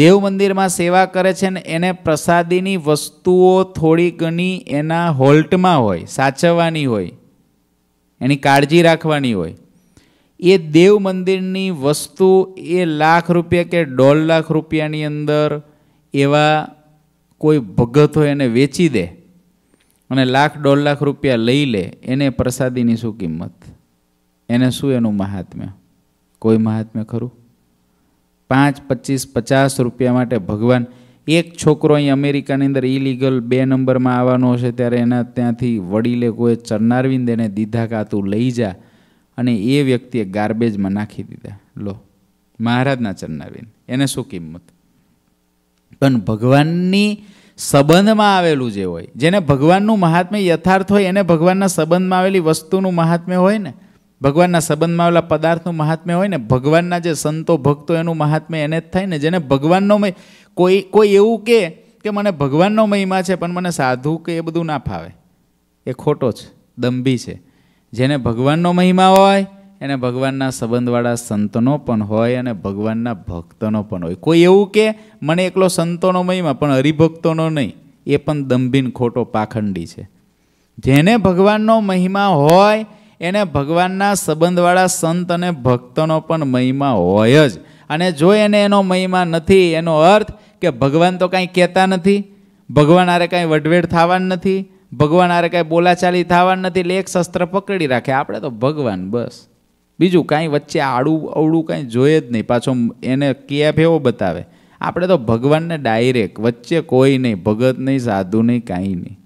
દેવ મંદિરમાં સેવા કરે છે ને એને પ્રસાદીની વસ્તુઓ થોડી ઘણી એના હોલ્ટમાં હોય સાચવવાની હોય એની કાળજી રાખવાની હોય એ દેવ મંદિરની વસ્તુ એ લાખ રૂપિયા કે દોઢ લાખ રૂપિયાની અંદર એવા કોઈ ભગત હોય એને વેચી દે અને લાખ દોઢ લાખ રૂપિયા લઈ લે એને પ્રસાદીની શું કિંમત એને શું એનું મહાત્મ્ય કોઈ મહાત્મ્ય ખરું પાંચ પચીસ પચાસ રૂપિયા માટે ભગવાન એક છોકરો અહીં અમેરિકાની અંદર ઇલીગલ બે નંબરમાં આવવાનો હશે ત્યારે એના ત્યાંથી વડીલે કોઈ ચરનારવીને એને દીધા કાતું લઈ જા અને એ વ્યક્તિએ ગાર્બેજમાં નાખી દીધા લો મહારાજના ચરનારવિંદ એને શું કિંમત પણ ભગવાનની સંબંધમાં આવેલું જે હોય જેને ભગવાનનું મહાત્મ્ય યથાર્થ હોય એને ભગવાનના સંબંધમાં આવેલી વસ્તુનું મહાત્મ્ય હોય ને ભગવાનના સંબંધમાં આવેલા પદાર્થનું મહાત્મ્ય હોય ને ભગવાનના જે સંતો ભક્તો એનું મહાત્મ્ય એને જ થાય ને જેને ભગવાનનો કોઈ કોઈ એવું કે કે મને ભગવાનનો મહિમા છે પણ મને સાધુ કે એ બધું ના ફાવે એ ખોટો છે દંભી છે જેને ભગવાનનો મહિમા હોય એને ભગવાનના સંબંધવાળા સંતનો પણ હોય અને ભગવાનના ભક્તનો પણ હોય કોઈ એવું કે મને એકલો સંતોનો મહિમા પણ હરિભક્તોનો નહીં એ પણ દંભીન ખોટો પાખંડી છે જેને ભગવાનનો મહિમા હોય એને ભગવાનના સંબંધવાળા સંત અને ભક્તનો પણ મહિમા હોય જ અને જો એને એનો મહિમા નથી એનો અર્થ કે ભગવાન તો કાંઈ કહેતા નથી ભગવાન આરે કાંઈ વઢવેડ થવાનું નથી ભગવાન આરે કાંઈ બોલાચાલી થવાનું નથી એટલે એક શસ્ત્ર પકડી રાખે આપણે તો ભગવાન બસ બીજું કાંઈ વચ્ચે આડું અવળું કાંઈ જોઈએ જ નહીં પાછો એને કેફ એવો બતાવે આપણે તો ભગવાનને ડાયરેક્ટ વચ્ચે કોઈ નહીં ભગત નહીં સાધુ નહીં કાંઈ નહીં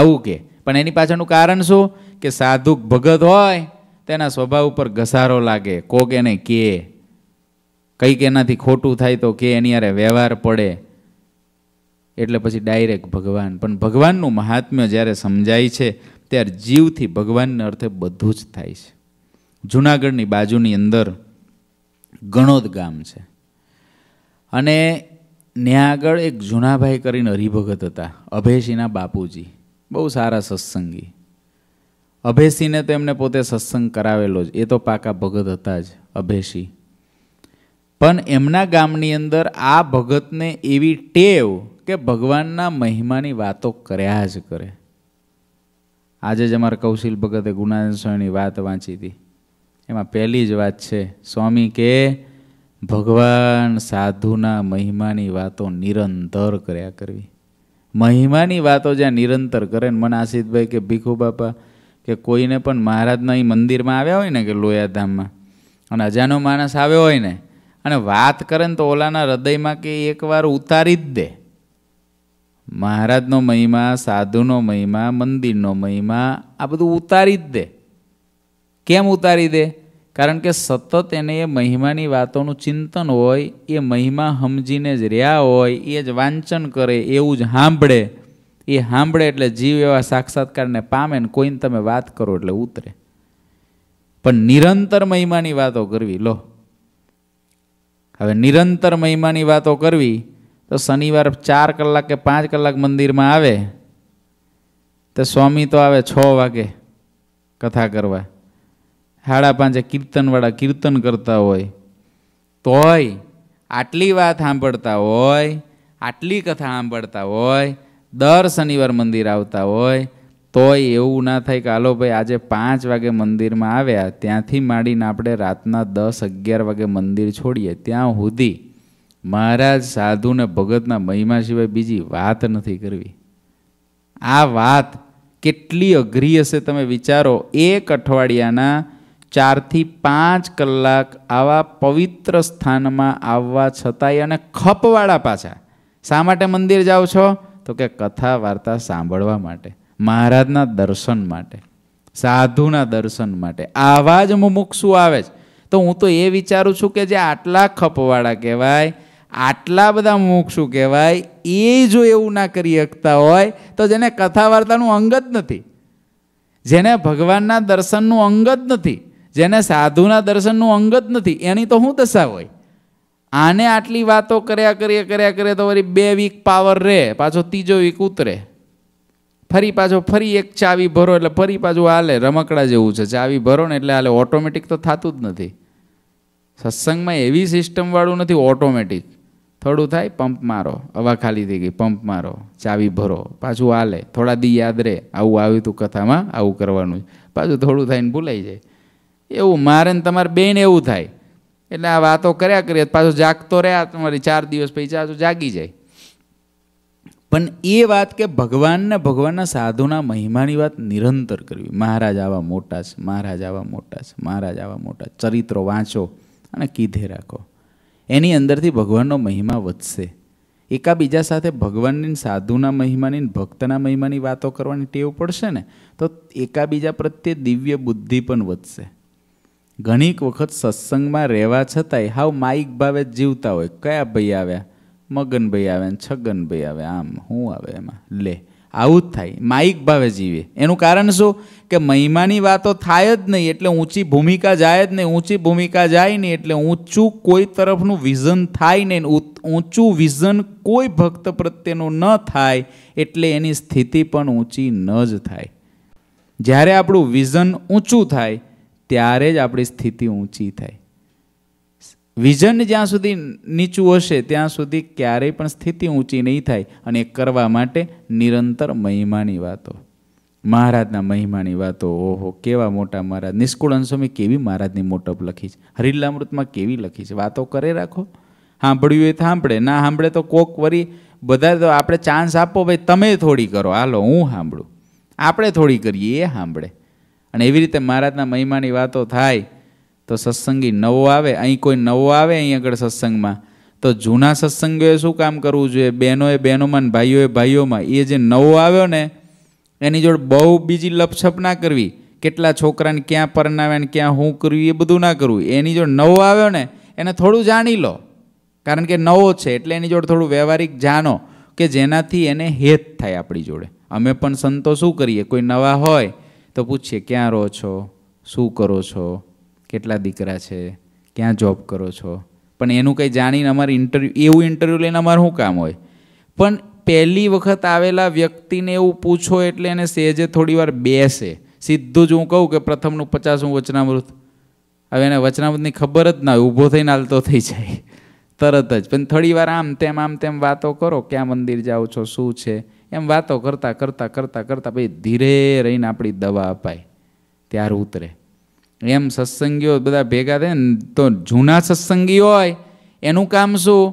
આવું કે પણ એની પાછળનું કારણ શું કે સાધુ ભગત હોય તેના સ્વભાવ ઉપર ઘસારો લાગે કોક એને કે કંઈક એનાથી ખોટું થાય તો કે એની યારે વ્યવહાર પડે એટલે પછી ડાયરેક્ટ ભગવાન પણ ભગવાનનું મહાત્મ્ય જ્યારે સમજાય છે ત્યારે જીવથી ભગવાનના અર્થે બધું જ થાય છે જુનાગઢની બાજુની અંદર ગણોદ ગામ છે અને ત્યાં આગળ એક જુનાભાઈ કરીને હરિભગત હતા અભયસિંહના બાપુજી બહુ સારા સત્સંગી અભયસિંહને તો એમને પોતે સત્સંગ કરાવેલો જ એ તો પાકા ભગત હતા જ અભયસિંહ પણ એમના ગામની અંદર આ ભગતને એવી ટેવ કે ભગવાનના મહિમાની વાતો કર્યા જ કરે આજે જ અમારા કૌશિલ ભગતે ગુણાનંદ સ્વામીની વાત વાંચી હતી એમાં પહેલી જ વાત છે સ્વામી કે ભગવાન સાધુના મહિમાની વાતો નિરંતર કર્યા કરવી મહિમાની વાતો જ્યાં નિરંતર કરે ને મને આશિષભાઈ કે ભીખુ બાપા કે કોઈને પણ મહારાજના અહીં મંદિરમાં આવ્યા હોય ને કે લોયાધામમાં અને અજાનો માણસ આવ્યો હોય ને અને વાત કરે ને તો ઓલાના હૃદયમાં કે એકવાર ઉતારી જ દે મહારાજનો મહિમા સાધુનો મહિમા મંદિરનો મહિમા આ બધું ઉતારી જ દે કેમ ઉતારી દે કારણ કે સતત એને એ મહિમાની વાતોનું ચિંતન હોય એ મહિમા સમજીને જ રહ્યા હોય એ જ વાંચન કરે એવું જ સાંભળે એ સાંભળે એટલે જીવ એવા સાક્ષાત્કારને પામે ને કોઈને તમે વાત કરો એટલે ઉતરે પણ નિરંતર મહિમાની વાતો કરવી લો હવે નિરંતર મહિમાની વાતો કરવી તો શનિવાર ચાર કલાક કે પાંચ કલાક મંદિરમાં આવે તો સ્વામી તો આવે છ વાગે કથા કરવા હાડા પાંચે કીર્તનવાળા કીર્તન કરતા હોય તોય આટલી વાત સાંભળતા હોય આટલી કથા સાંભળતા હોય દર શનિવાર મંદિર આવતા હોય તોય એવું ના થાય કે હાલો ભાઈ આજે પાંચ વાગે મંદિરમાં આવ્યા ત્યાંથી માંડીને આપણે રાતના દસ અગિયાર વાગે મંદિર છોડીએ ત્યાં સુધી મહારાજ સાધુને ભગતના મહિમા સિવાય બીજી વાત નથી કરવી આ વાત કેટલી અઘરી હશે તમે વિચારો એક અઠવાડિયાના ચારથી પાંચ કલાક આવા પવિત્ર સ્થાનમાં આવવા છતાંય અને ખપવાળા પાછા શા માટે મંદિર જાઓ છો તો કે કથા વાર્તા સાંભળવા માટે મહારાજના દર્શન માટે સાધુના દર્શન માટે આવા જ મુમુક્ષુ આવે છે તો હું તો એ વિચારું છું કે જે આટલા ખપવાળા કહેવાય આટલા બધા મુમુક્ષુ કહેવાય એ જો એવું ના કરી શકતા હોય તો જેને કથા વાર્તાનું અંગ જ નથી જેને ભગવાનના દર્શનનું અંગ જ નથી જેને સાધુના દર્શનનું અંગ જ નથી એની તો શું દશા હોય આને આટલી વાતો કર્યા કર્યા કર્યા કરે તો વળી બે વીક પાવર રહે પાછો ત્રીજો વીક ઉતરે ફરી પાછો ફરી એક ચાવી ભરો એટલે ફરી પાછું હાલે રમકડા જેવું છે ચાવી ભરો ને એટલે હાલે ઓટોમેટિક તો થતું જ નથી સત્સંગમાં એવી સિસ્ટમવાળું નથી ઓટોમેટિક થોડું થાય પંપ મારો હવા ખાલી થઈ ગઈ પંપ મારો ચાવી ભરો પાછું હાલે થોડા દી યાદ રહે આવું આવ્યું હતું કથામાં આવું કરવાનું પાછું થોડું થાય ને ભૂલાઈ જાય એવું મારે ને તમારે બેન એવું થાય એટલે આ વાતો કર્યા કરીએ પાછું જાગતો રહ્યા તમારી ચાર દિવસ પછી પાછું જાગી જાય પણ એ વાત કે ભગવાનને ભગવાનના સાધુના મહિમાની વાત નિરંતર કરવી મહારાજ આવા મોટા છે મહારાજ આવા મોટા છે મહારાજ આવા મોટા ચરિત્રો વાંચો અને કીધે રાખો એની અંદરથી ભગવાનનો મહિમા વધશે એકાબીજા સાથે ભગવાનની સાધુના મહિમાની ભક્તના મહિમાની વાતો કરવાની ટેવ પડશે ને તો એકાબીજા પ્રત્યે દિવ્ય બુદ્ધિ પણ વધશે ઘણીક વખત સત્સંગમાં રહેવા છતાંય હાવ માઈક ભાવે જીવતા હોય કયા ભાઈ આવ્યા મગનભાઈ આવ્યા ને છગનભાઈ આવ્યા આમ શું આવે એમાં લે આવું જ થાય માઇક ભાવે જીવે એનું કારણ શું કે મહિમાની વાતો થાય જ નહીં એટલે ઊંચી ભૂમિકા જાય જ નહીં ઊંચી ભૂમિકા જાય નહીં એટલે ઊંચું કોઈ તરફનું વિઝન થાય નહીં ઊંચું વિઝન કોઈ ભક્ત પ્રત્યેનું ન થાય એટલે એની સ્થિતિ પણ ઊંચી ન જ થાય જ્યારે આપણું વિઝન ઊંચું થાય ત્યારે જ આપણી સ્થિતિ ઊંચી થાય વિઝન જ્યાં સુધી નીચું હશે ત્યાં સુધી ક્યારેય પણ સ્થિતિ ઊંચી નહીં થાય અને એ કરવા માટે નિરંતર મહિમાની વાતો મહારાજના મહિમાની વાતો ઓહો કેવા મોટા મહારાજ નિષ્કુળન સ્વામી કેવી મહારાજની મોટપ લખી છે હરિલામૃતમાં કેવી લખી છે વાતો કરે રાખો સાંભળ્યું એ સાંભળે ના સાંભળે તો કોક વરી બધા તો આપણે ચાન્સ આપો ભાઈ તમે થોડી કરો હાલો હું સાંભળું આપણે થોડી કરીએ એ સાંભળે અને એવી રીતે મહારાજના મહિમાની વાતો થાય તો સત્સંગી નવો આવે અહીં કોઈ નવો આવે અહીં આગળ સત્સંગમાં તો જૂના સત્સંગીઓએ શું કામ કરવું જોઈએ બહેનોએ બહેનોમાં ભાઈઓએ ભાઈઓમાં એ જે નવો આવ્યો ને એની જોડે બહુ બીજી લપછપ ના કરવી કેટલા છોકરાને ક્યાં પરણાવ્યા ને ક્યાં હું કરવી એ બધું ના કરવું એની જોડે નવો આવ્યો ને એને થોડું જાણી લો કારણ કે નવો છે એટલે એની જોડે થોડું વ્યવહારિક જાણો કે જેનાથી એને હેત થાય આપણી જોડે અમે પણ સંતો શું કરીએ કોઈ નવા હોય તો પૂછીએ ક્યાં રહો છો શું કરો છો કેટલા દીકરા છે ક્યાં જોબ કરો છો પણ એનું કંઈ જાણીને અમારે ઇન્ટરવ્યૂ એવું ઇન્ટરવ્યૂ લઈને અમારે શું કામ હોય પણ પહેલી વખત આવેલા વ્યક્તિને એવું પૂછો એટલે એને સેજે થોડી વાર બેસે સીધું જ હું કહું કે પ્રથમનું પચાસમું વચનામૃત હવે એને વચનામૃતની ખબર જ ના હોય ઊભો થઈને હાલતો થઈ જાય તરત જ પણ થોડી વાર આમ તેમ આમ તેમ વાતો કરો ક્યાં મંદિર જાઓ છો શું છે એમ વાતો કરતાં કરતાં કરતાં કરતાં પછી ધીરે રહીને આપણી દવા અપાય ત્યાર ઉતરે એમ સત્સંગીઓ બધા ભેગા થાય ને તો જૂના સત્સંગી હોય એનું કામ શું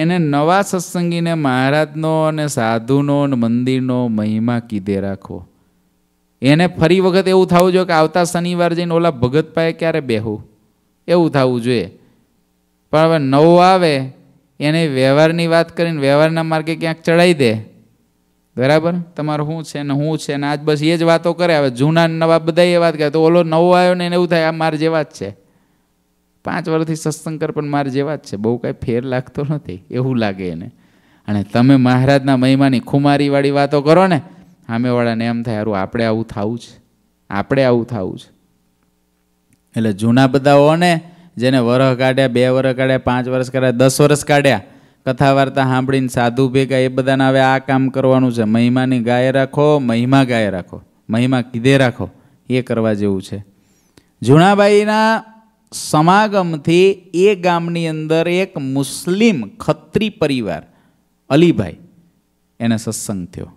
એને નવા સત્સંગીને મહારાજનો અને સાધુનો અને મંદિરનો મહિમા કીધે રાખો એને ફરી વખત એવું થવું જોઈએ કે આવતા શનિવાર જઈને ઓલા ભગતભાઈ ક્યારે બેહું એવું થવું જોઈએ પણ હવે નવો આવે એને વ્યવહારની વાત કરીને વ્યવહારના માર્ગે ક્યાંક ચડાવી દે બરાબર તમારું શું છે ને હું છે ને આજ બસ એ જ વાતો કરે હવે જૂના નવા બધા એ વાત કરે તો ઓલો નવો આવ્યો ને એવું થાય આ માર જેવા જ છે પાંચ વર્ષથી સત્સંકર પણ માર જેવા જ છે બહુ કાંઈ ફેર લાગતો નથી એવું લાગે એને અને તમે મહારાજના મહિમાની ખુમારીવાળી વાતો કરો ને સામેવાળાને એમ થાય હારું આપણે આવું થવું છે આપણે આવું થવું છે એટલે જૂના બધા ને જેને વરહ કાઢ્યા બે વરહ કાઢ્યા પાંચ વર્ષ કાઢ્યા દસ વર્ષ કાઢ્યા કથા વાર્તા સાંભળીને સાધુ ભેગા એ બધાને હવે આ કામ કરવાનું છે મહિમાની ગાય રાખો મહિમા ગાય રાખો મહિમા કીધે રાખો એ કરવા જેવું છે જુણાબાઈના સમાગમથી એ ગામની અંદર એક મુસ્લિમ ખત્રી પરિવાર અલીભાઈ એને સત્સંગ થયો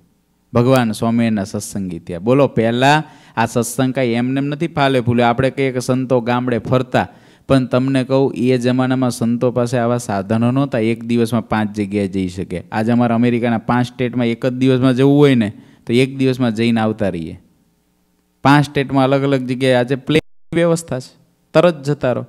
ભગવાન સ્વામી એના સત્સંગી થયા બોલો પહેલાં આ સત્સંગ કાંઈ એમને નથી ફાલે ફૂલે આપણે કંઈક સંતો ગામડે ફરતા પણ તમને કહું એ જમાનામાં સંતો પાસે આવા સાધનો નહોતા એક દિવસમાં પાંચ જગ્યાએ જઈ શકે આજે અમારા અમેરિકાના પાંચ સ્ટેટમાં એક જ દિવસમાં જવું હોય ને તો એક દિવસમાં જઈને આવતા રહીએ પાંચ સ્ટેટમાં અલગ અલગ જગ્યાએ આજે પ્લેન વ્યવસ્થા છે તરત જતા રહો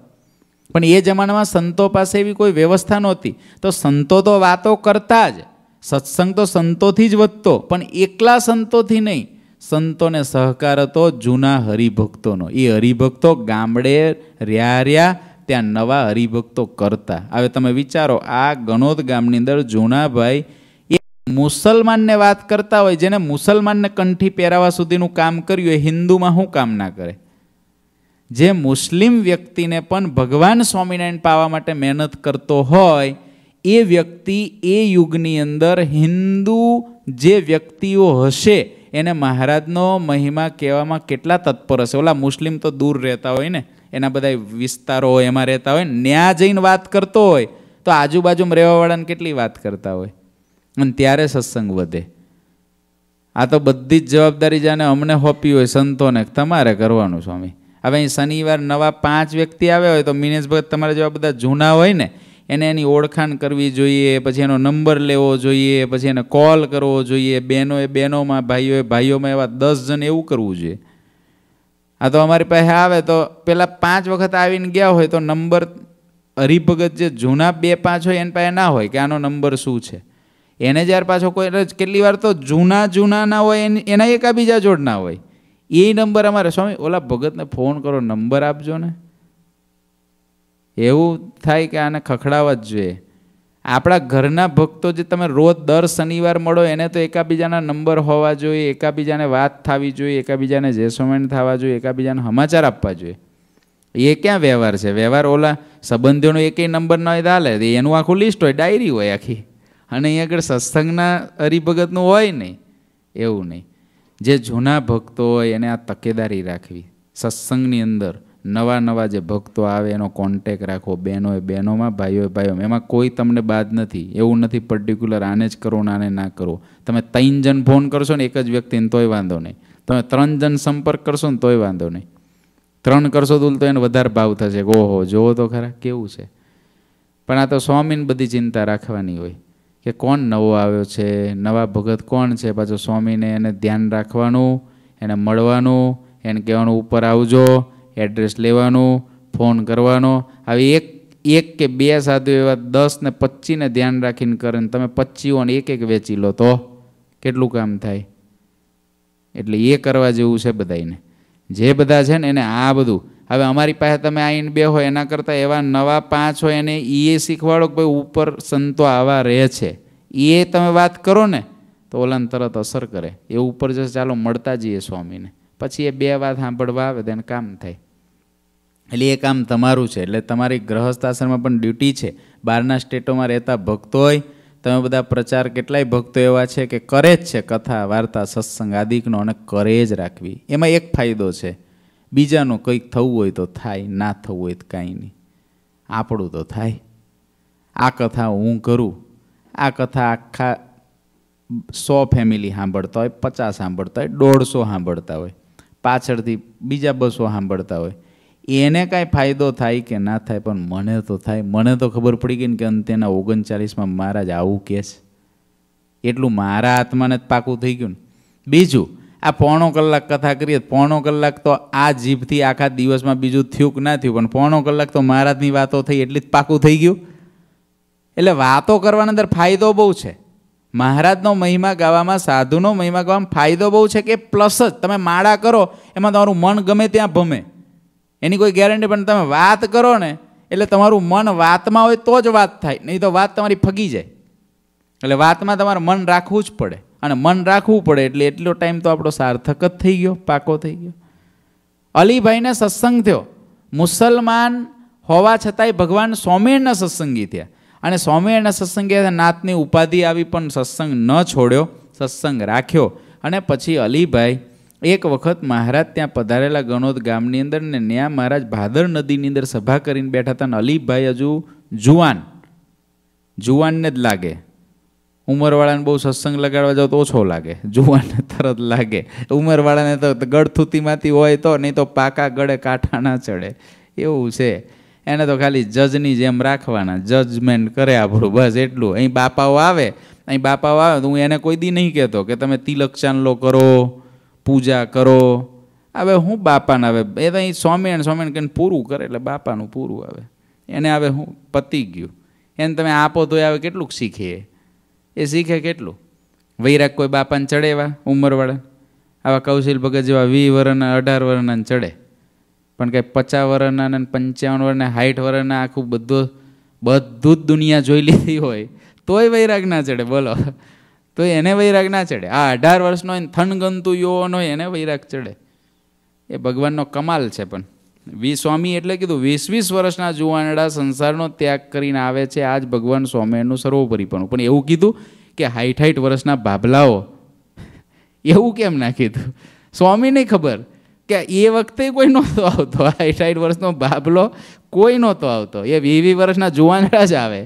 પણ એ જમાનામાં સંતો પાસે એવી કોઈ વ્યવસ્થા નહોતી તો સંતો તો વાતો કરતા જ સત્સંગ તો સંતોથી જ વધતો પણ એકલા સંતોથી નહીં સંતોને સહકાર હતો જૂના હરિભક્તોનો એ હરિભક્તો ગામડે રહ્યા રહ્યા ત્યાં નવા હરિભક્તો કરતા હવે તમે વિચારો આ ગણોદ ગામની અંદર જૂનાભાઈ એ મુસલમાનને વાત કરતા હોય જેને મુસલમાનને કંઠી પહેરાવા સુધીનું કામ કર્યું એ હિન્દુમાં શું કામ ના કરે જે મુસ્લિમ વ્યક્તિને પણ ભગવાન સ્વામિનારાયણ પાવા માટે મહેનત કરતો હોય એ વ્યક્તિ એ યુગની અંદર હિન્દુ જે વ્યક્તિઓ હશે એને મહારાજનો મહિમા કહેવામાં કેટલા તત્પર હશે ઓલા મુસ્લિમ તો દૂર રહેતા હોય ને એના બધા વિસ્તારો હોય એમાં રહેતા હોય ન્યા જઈને વાત કરતો હોય તો આજુબાજુમાં રહેવાવાળાને કેટલી વાત કરતા હોય અને ત્યારે સત્સંગ વધે આ તો બધી જ જવાબદારી જાણે અમને હોપી હોય સંતોને તમારે કરવાનું સ્વામી હવે અહીં શનિવાર નવા પાંચ વ્યક્તિ આવ્યા હોય તો મિનેશ ભગત તમારા જેવા બધા જૂના હોય ને એને એની ઓળખાણ કરવી જોઈએ પછી એનો નંબર લેવો જોઈએ પછી એને કોલ કરવો જોઈએ બહેનોએ બહેનોમાં ભાઈઓએ ભાઈઓમાં એવા દસ જણ એવું કરવું જોઈએ આ તો અમારી પાસે આવે તો પહેલાં પાંચ વખત આવીને ગયા હોય તો નંબર હરિભગત જે જૂના બે પાંચ હોય એની પાસે ના હોય કે આનો નંબર શું છે એને જ્યારે પાછો કોઈ કેટલી વાર તો જૂના જૂનાના ના હોય એના એકાબીજા જોડના હોય એ નંબર અમારે સ્વામી ઓલા ભગતને ફોન કરો નંબર આપજો ને એવું થાય કે આને ખખડાવવા જ જોઈએ આપણા ઘરના ભક્તો જે તમે રોજ દર શનિવાર મળો એને તો એકાબીજાના નંબર હોવા જોઈએ એકાબીજાને વાત થવી જોઈએ એકાબીજાને જેસોમેન્ટ થવા જોઈએ એકાબીજાને સમાચાર આપવા જોઈએ એ ક્યાં વ્યવહાર છે વ્યવહાર ઓલા સંબંધીઓનો એકેય નંબર ન હોય હાલે એનું આખું લિસ્ટ હોય ડાયરી હોય આખી અને અહીં આગળ સત્સંગના હરિભગતનું હોય નહીં એવું નહીં જે જૂના ભક્તો હોય એને આ તકેદારી રાખવી સત્સંગની અંદર નવા નવા જે ભક્તો આવે એનો કોન્ટેક રાખો બહેનોએ બહેનોમાં ભાઈઓએ ભાઈઓ એમાં કોઈ તમને બાદ નથી એવું નથી પર્ટિક્યુલર આને જ કરો ને આને ના કરો તમે ત્રણ જણ ફોન કરશો ને એક જ વ્યક્તિને તોય વાંધો નહીં તમે ત્રણ જણ સંપર્ક કરશો ને તોય વાંધો નહીં ત્રણ કરશો તો એને વધારે ભાવ થશે ઓહો જોવો તો ખરા કેવું છે પણ આ તો સ્વામીને બધી ચિંતા રાખવાની હોય કે કોણ નવો આવ્યો છે નવા ભગત કોણ છે પાછો સ્વામીને એને ધ્યાન રાખવાનું એને મળવાનું એને કહેવાનું ઉપર આવજો એડ્રેસ લેવાનું ફોન કરવાનો આવી એક એક કે બે સાધુ એવા દસ ને પચીને ધ્યાન રાખીને કરે ને તમે પચીઓને એક એક વેચી લો તો કેટલું કામ થાય એટલે એ કરવા જેવું છે બધાને જે બધા છે ને એને આ બધું હવે અમારી પાસે તમે આઈન બે હોય એના કરતાં એવા નવા પાંચ હોય એને એ શીખવાડો કે ભાઈ ઉપર સંતો આવા રહે છે એ તમે વાત કરો ને તો ઓલાને તરત અસર કરે એ ઉપર જશે ચાલો મળતા જઈએ સ્વામીને પછી એ બે વાત સાંભળવા આવે તો એને કામ થાય એટલે એ કામ તમારું છે એટલે તમારી ગ્રહસ્થ આશ્રમમાં પણ ડ્યુટી છે બહારના સ્ટેટોમાં રહેતા ભક્તો હોય તમે બધા પ્રચાર કેટલાય ભક્તો એવા છે કે કરે જ છે કથા વાર્તા સત્સંગ આદિકનો અને કરે જ રાખવી એમાં એક ફાયદો છે બીજાનું કંઈક થવું હોય તો થાય ના થવું હોય તો કાંઈ નહીં આપણું તો થાય આ કથા હું કરું આ કથા આખા સો ફેમિલી સાંભળતા હોય પચાસ સાંભળતા હોય દોઢસો સાંભળતા હોય પાછળથી બીજા બસો સાંભળતા હોય એને કાંઈ ફાયદો થાય કે ના થાય પણ મને તો થાય મને તો ખબર પડી ગઈ ને કે અંતેના ઓગણચાલીસમાં મહારાજ આવું કે છે એટલું મારા આત્માને જ પાકું થઈ ગયું ને બીજું આ પોણો કલાક કથા કરીએ પોણો કલાક તો આ જીભથી આખા દિવસમાં બીજું થયું ના થયું પણ પોણો કલાક તો મહારાજની વાતો થઈ એટલી જ પાકું થઈ ગયું એટલે વાતો કરવાની અંદર ફાયદો બહુ છે મહારાજનો મહિમા ગાવામાં સાધુનો મહિમા ગાવામાં ફાયદો બહુ છે કે પ્લસ જ તમે માળા કરો એમાં તમારું મન ગમે ત્યાં ભમે એની કોઈ ગેરંટી પણ તમે વાત કરો ને એટલે તમારું મન વાતમાં હોય તો જ વાત થાય નહીં તો વાત તમારી ફગી જાય એટલે વાતમાં તમારે મન રાખવું જ પડે અને મન રાખવું પડે એટલે એટલો ટાઈમ તો આપણો સાર્થક જ થઈ ગયો પાકો થઈ ગયો અલીભાઈને સત્સંગ થયો મુસલમાન હોવા છતાંય ભગવાન સ્વામિનારાયણના સત્સંગી થયા અને સ્વામિનારાયણના સત્સંગે નાતની ઉપાધિ આવી પણ સત્સંગ ન છોડ્યો સત્સંગ રાખ્યો અને પછી અલીભાઈ એક વખત મહારાજ ત્યાં પધારેલા ગણોદ ગામની અંદર ને ત્યાં મહારાજ ભાદર નદીની અંદર સભા કરીને બેઠા હતા અને અલીભાઈ હજુ જુવાન જુવાનને જ લાગે ઉંમરવાળાને બહુ સત્સંગ લગાડવા જાવ તો ઓછો લાગે જુવાનને તરત લાગે ઉંમરવાળાને તો ગળથૂતીમાંથી હોય તો નહીં તો પાકા ગળે કાંઠા ના ચડે એવું છે એને તો ખાલી જજની જેમ રાખવાના જજમેન્ટ કરે આપણું બસ એટલું અહીં બાપાઓ આવે અહીં બાપાઓ આવે તો હું એને કોઈ દી નહીં કહેતો કે તમે તિલક ચાંદલો કરો પૂજા કરો હવે હું બાપાને આવે એ તો અહીં સ્વામિયાણ સ્વામિયાણ કહીને પૂરું કરે એટલે બાપાનું પૂરું આવે એને આવે હું પતી ગયું એને તમે આપો તો આવે કેટલુંક શીખે એ શીખે કેટલું વૈરાગ કોઈ બાપાને ચડે એવા ઉંમરવાળા આવા કૌશિલ ભગત જેવા વી વરના અઢાર વરના ચડે પણ કંઈ પચાસ વર્ષના ને પંચાવન વર્ષને સાઠ વર્ષના આખું બધું બધું જ દુનિયા જોઈ લીધી હોય તોય વૈરાગ ના ચડે બોલો તો એને વૈરાગ ના ચડે આ અઢાર વર્ષનો એને થનગંતુ યુવાનો એને વૈરાગ ચડે એ ભગવાનનો કમાલ છે પણ વી સ્વામી એટલે કીધું વીસ વીસ વર્ષના જુવાનડા સંસારનો ત્યાગ કરીને આવે છે આજ ભગવાન સ્વામીનું સર્વોપરીપણું પણ એવું કીધું કે હાઈટ હાઈટ વર્ષના ભાભલાઓ એવું કેમ ના કીધું સ્વામીને ખબર કે એ વખતે કોઈ નહોતો આવતો આઠ આઠ વર્ષનો બાબલો કોઈ નહોતો આવતો એ વી વી વર્ષના જુવાનડા જ આવે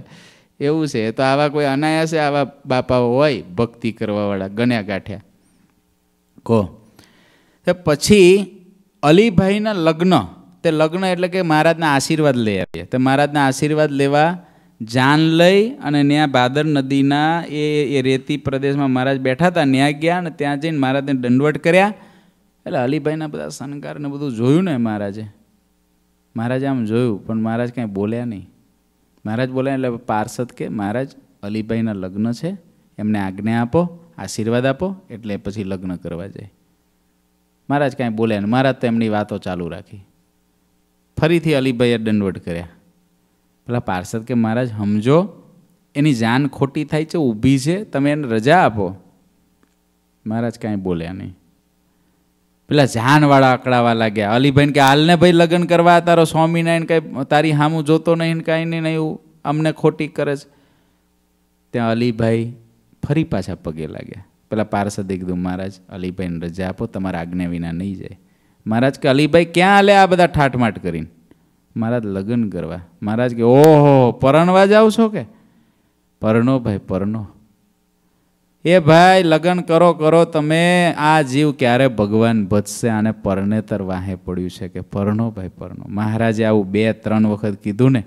એવું છે તો આવા કોઈ અનાયાસે આવા બાપાઓ હોય ભક્તિ કરવાવાળા ગણ્યા ગાંઠ્યા કહો પછી અલીભાઈના લગ્ન તે લગ્ન એટલે કે મહારાજના આશીર્વાદ લઈ આવીએ તો મહારાજના આશીર્વાદ લેવા જાન લઈ અને ત્યાં ભાદર નદીના એ એ રેતી પ્રદેશમાં મહારાજ બેઠા હતા ત્યાં ગયા અને ત્યાં જઈને મહારાજને દંડવટ કર્યા એટલે અલીભાઈના બધા શણગાર ને બધું જોયું ને મહારાજે મહારાજે આમ જોયું પણ મહારાજ કાંઈ બોલ્યા નહીં મહારાજ બોલ્યા એટલે પાર્ષદ કે મહારાજ અલીભાઈના લગ્ન છે એમને આજ્ઞા આપો આશીર્વાદ આપો એટલે પછી લગ્ન કરવા જાય મહારાજ કાંઈ બોલ્યા નહીં મહારાજ તો એમની વાતો ચાલુ રાખી ફરીથી અલીભાઈએ દંડવટ કર્યા પેલા પાર્ષદ કે મહારાજ સમજો એની જાન ખોટી થાય છે ઊભી છે તમે એને રજા આપો મહારાજ કાંઈ બોલ્યા નહીં પેલા જાનવાળા અકળાવા લાગ્યા અલીભાઈને કે હાલને ભાઈ લગ્ન કરવા તારો સ્વામિનારાયણ કંઈ તારી હામું જોતો નહીં કાંઈ નહીં એવું અમને ખોટી કરે છે ત્યાં અલીભાઈ ફરી પાછા પગે લાગ્યા પેલા પાર્ષદ એકદમ મહારાજ અલીભાઈને રજા આપો તમારા આજ્ઞા વિના નહીં જાય મહારાજ કે અલીભાઈ ક્યાં હાલે આ બધા ઠાઠમાટ કરીને મહારાજ લગ્ન કરવા મહારાજ કે ઓહો પરણવા જાવ છો કે પરણો ભાઈ પરણો એ ભાઈ લગ્ન કરો કરો તમે આ જીવ ક્યારે ભગવાન ભજશે આને પરણેતર વાહે પડ્યું છે કે પરણો ભાઈ પરણો મહારાજે આવું બે ત્રણ વખત કીધું ને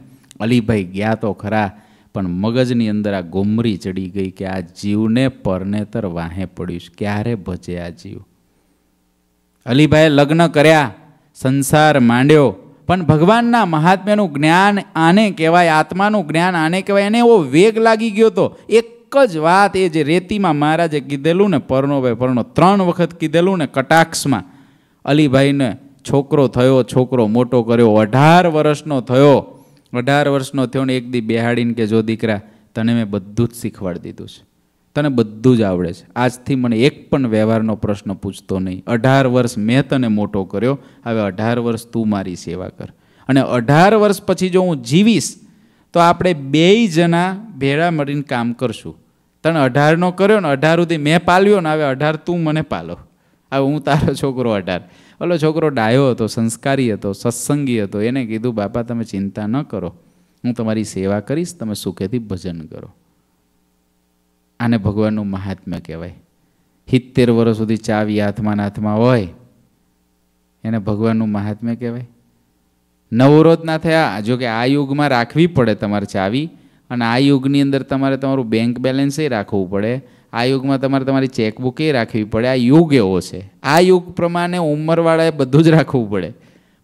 અલીભાઈ ગયા તો ખરા પણ મગજની અંદર આ ગોમરી ચડી ગઈ કે આ જીવને પરણેતર વાહે પડ્યું છે ક્યારે ભજે આ જીવ અલીભાઈએ લગ્ન કર્યા સંસાર માંડ્યો પણ ભગવાનના મહાત્મ્યનું જ્ઞાન આને કહેવાય આત્માનું જ્ઞાન આને કહેવાય એને એવો વેગ લાગી ગયો તો એક એક જ વાત એ જે રેતીમાં મહારાજે કીધેલું ને પરણો ભાઈ પરણો ત્રણ વખત કીધેલું ને કટાક્ષમાં અલીભાઈને છોકરો થયો છોકરો મોટો કર્યો અઢાર વર્ષનો થયો અઢાર વર્ષનો થયો ને એક દી બેહાડીને કે જો દીકરા તને મેં બધું જ શીખવાડી દીધું છે તને બધું જ આવડે છે આજથી મને એક પણ વ્યવહારનો પ્રશ્ન પૂછતો નહીં અઢાર વર્ષ મેં તને મોટો કર્યો હવે અઢાર વર્ષ તું મારી સેવા કર અને અઢાર વર્ષ પછી જો હું જીવીશ તો આપણે બેય જણા ભેળા મળીને કામ કરશું તને અઢારનો કર્યો ને અઢાર સુધી મેં પાલ્યો ને હવે અઢાર તું મને પાલો હવે હું તારો છોકરો અઢાર ઓલો છોકરો ડાયો હતો સંસ્કારી હતો સત્સંગી હતો એને કીધું બાપા તમે ચિંતા ન કરો હું તમારી સેવા કરીશ તમે સુખેથી ભજન કરો આને ભગવાનનું મહાત્મ્ય કહેવાય હિત્તેર વર્ષ સુધી ચાવી હાથમાં હાથમાં હોય એને ભગવાનનું મહાત્મ્ય કહેવાય નવરોધ ના થયા જોકે આ યુગમાં રાખવી પડે તમારે ચાવી અને આ યુગની અંદર તમારે તમારું બેંક બેલેન્સ એ રાખવું પડે આ યુગમાં તમારે તમારી ચેકબુક એ રાખવી પડે આ યુગ એવો છે આ યુગ પ્રમાણે ઉંમરવાળાએ બધું જ રાખવું પડે